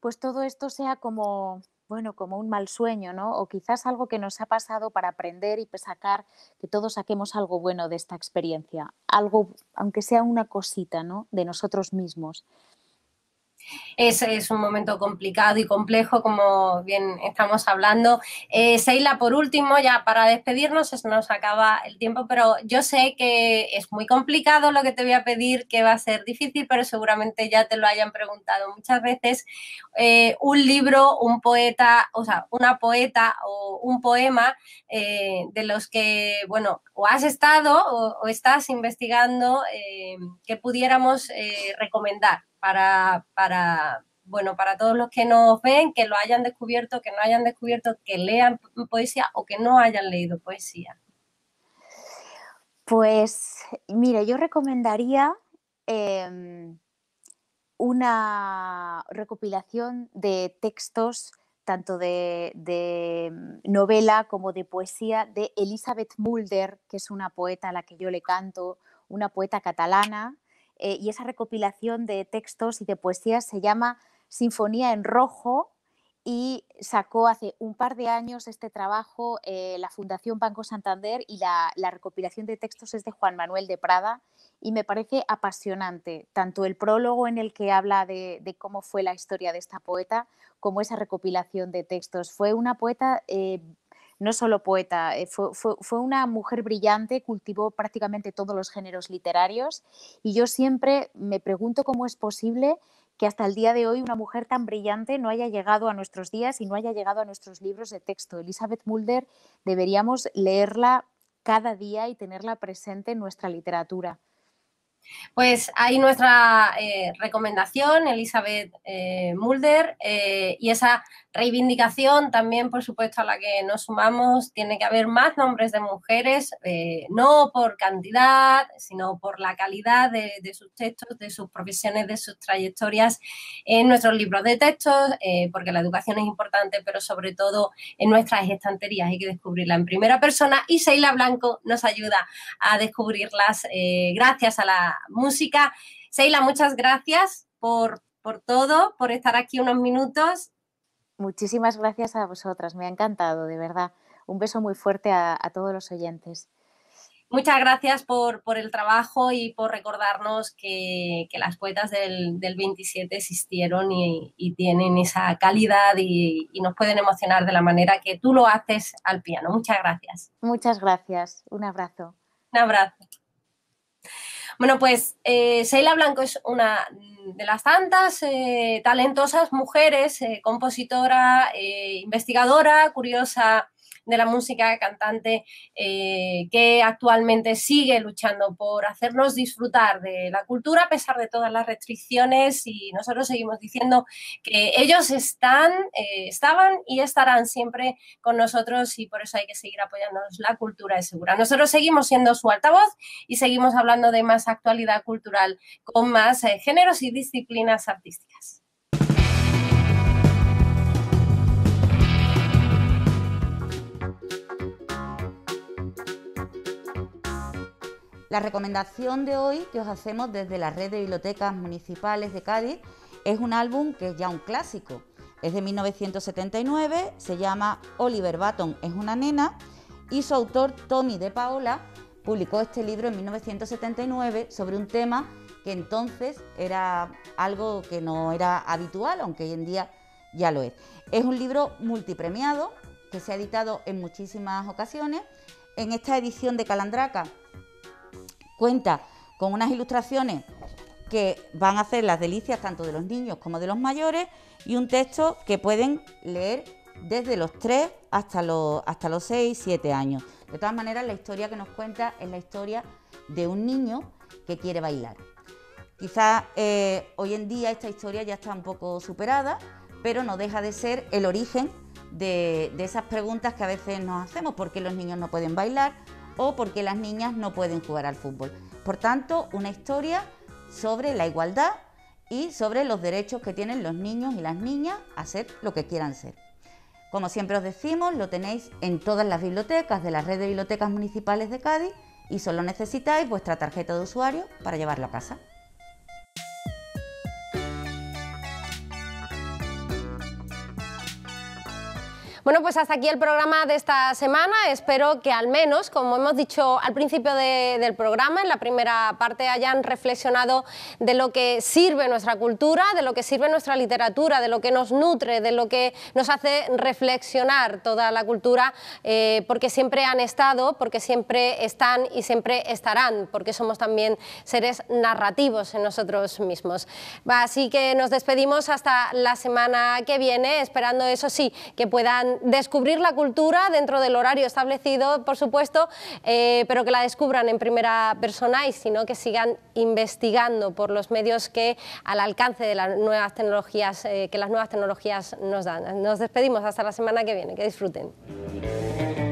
pues todo esto sea como, bueno, como un mal sueño, ¿no? O quizás algo que nos ha pasado para aprender y sacar, que todos saquemos algo bueno de esta experiencia, algo, aunque sea una cosita, ¿no? De nosotros mismos. Ese es un momento complicado y complejo, como bien estamos hablando. Eh, Seila, por último, ya para despedirnos, se nos acaba el tiempo, pero yo sé que es muy complicado lo que te voy a pedir, que va a ser difícil, pero seguramente ya te lo hayan preguntado muchas veces. Eh, un libro, un poeta, o sea, una poeta o un poema eh, de los que, bueno, o has estado o, o estás investigando, que pudiéramos recomendar para, bueno, para todos los que nos ven, que lo hayan descubierto, que no hayan descubierto, que lean poesía o que no hayan leído poesía. Pues mire, yo recomendaría em, una recopilación de textos tanto de, de, em, novela como de poesía de Elizabeth Mulder, que es una poeta a la que yo le canto, una poeta catalana eh, y esa recopilación de textos y de poesías se llama Sinfonía en Rojo y sacó hace un par de años este trabajo eh, la Fundación Banco Santander y la, recopilación de textos es de Juan Manuel de Prada y me parece apasionante, tanto el prólogo en el que habla de, cómo fue la historia de esta poeta como esa recopilación de textos. Fue una poeta eh, no solo poeta, eh, fue, una mujer brillante, cultivó prácticamente todos los géneros literarios y yo siempre me pregunto cómo es posible que hasta el día de hoy una mujer tan brillante no haya llegado a nuestros días y no haya llegado a nuestros libros de texto. Elizabeth Mulder deberíamos leerla cada día y tenerla presente en nuestra literatura. Pues ahí nuestra eh, recomendación, Elizabeth eh, Mulder, eh, y esa reivindicación también, por supuesto, a la que nos sumamos, tiene que haber más nombres de mujeres, no por cantidad, sino por la calidad de, sus textos, de sus profesiones, de sus trayectorias en nuestros libros de textos, porque la educación es importante, pero sobre todo en nuestras estanterías hay que descubrirla en primera persona y Seila Blanco nos ayuda a descubrirlas gracias a la música. Seila, muchas gracias por, todo, por estar aquí unos minutos. Muchísimas gracias a vosotras, me ha encantado, de verdad. Un beso muy fuerte a, todos los oyentes. Muchas gracias por, el trabajo y por recordarnos que, las poetas del, 27 existieron y, tienen esa calidad y, y nos pueden emocionar de la manera que tú lo haces al piano. Muchas gracias. Muchas gracias. Un abrazo. Un abrazo. Bueno, pues eh, Sheila Blanco es una de las tantas eh, talentosas mujeres, eh, compositora, eh, investigadora, curiosa de la música, cantante eh, que actualmente sigue luchando por hacernos disfrutar de la cultura a pesar de todas las restricciones y nosotros seguimos diciendo que ellos están, eh, estaban y estarán siempre con nosotros y por eso hay que seguir apoyándonos. La cultura es segura. Nosotros seguimos siendo su altavoz y seguimos hablando de más actualidad cultural con más eh, géneros y disciplinas artísticas. La recomendación de hoy que os hacemos desde la red de bibliotecas municipales de Cádiz es un álbum que es ya un clásico. Es de 1979, se llama Oliver Baton es una nena y su autor Tommy de Paola publicó este libro en 1979 sobre un tema que entonces era algo que no era habitual, aunque hoy en día ya lo es. Es un libro multipremiado que se ha editado en muchísimas ocasiones. En esta edición de Calandraca Cuenta con unas ilustraciones que van a hacer las delicias tanto de los niños como de los mayores y un texto que pueden leer desde los 3 hasta los, hasta los 6, 7 años. De todas maneras, la historia que nos cuenta es la historia de un niño que quiere bailar. Quizás eh, hoy en día esta historia ya está un poco superada, pero no deja de ser el origen de, de, esas preguntas que a veces nos hacemos, ¿por qué los niños no pueden bailar? o porque las niñas no pueden jugar al fútbol. Por tanto, una historia sobre la igualdad y sobre los derechos que tienen los niños y las niñas a ser lo que quieran ser. Como siempre os decimos, lo tenéis en todas las bibliotecas de la red de bibliotecas municipales de Cádiz y solo necesitáis vuestra tarjeta de usuario para llevarlo a casa. Bueno, pues hasta aquí el programa de esta semana. Espero que al menos, como hemos dicho al principio del programa, en la primera parte hayan reflexionado de lo que sirve nuestra cultura, de lo que sirve nuestra literatura, de lo que nos nutre, de lo que nos hace reflexionar toda la cultura, eh, porque siempre han estado, porque siempre están y siempre estarán, porque somos también seres narrativos en nosotros mismos. Así que nos despedimos hasta la semana que viene, esperando, eso sí, que puedan descubrir la cultura dentro del horario establecido, por supuesto, eh, pero que la descubran en primera persona y sino que sigan investigando por los medios que al alcance de las nuevas tecnologías, eh, que las nuevas tecnologías nos dan. Nos despedimos hasta la semana que viene, que disfruten.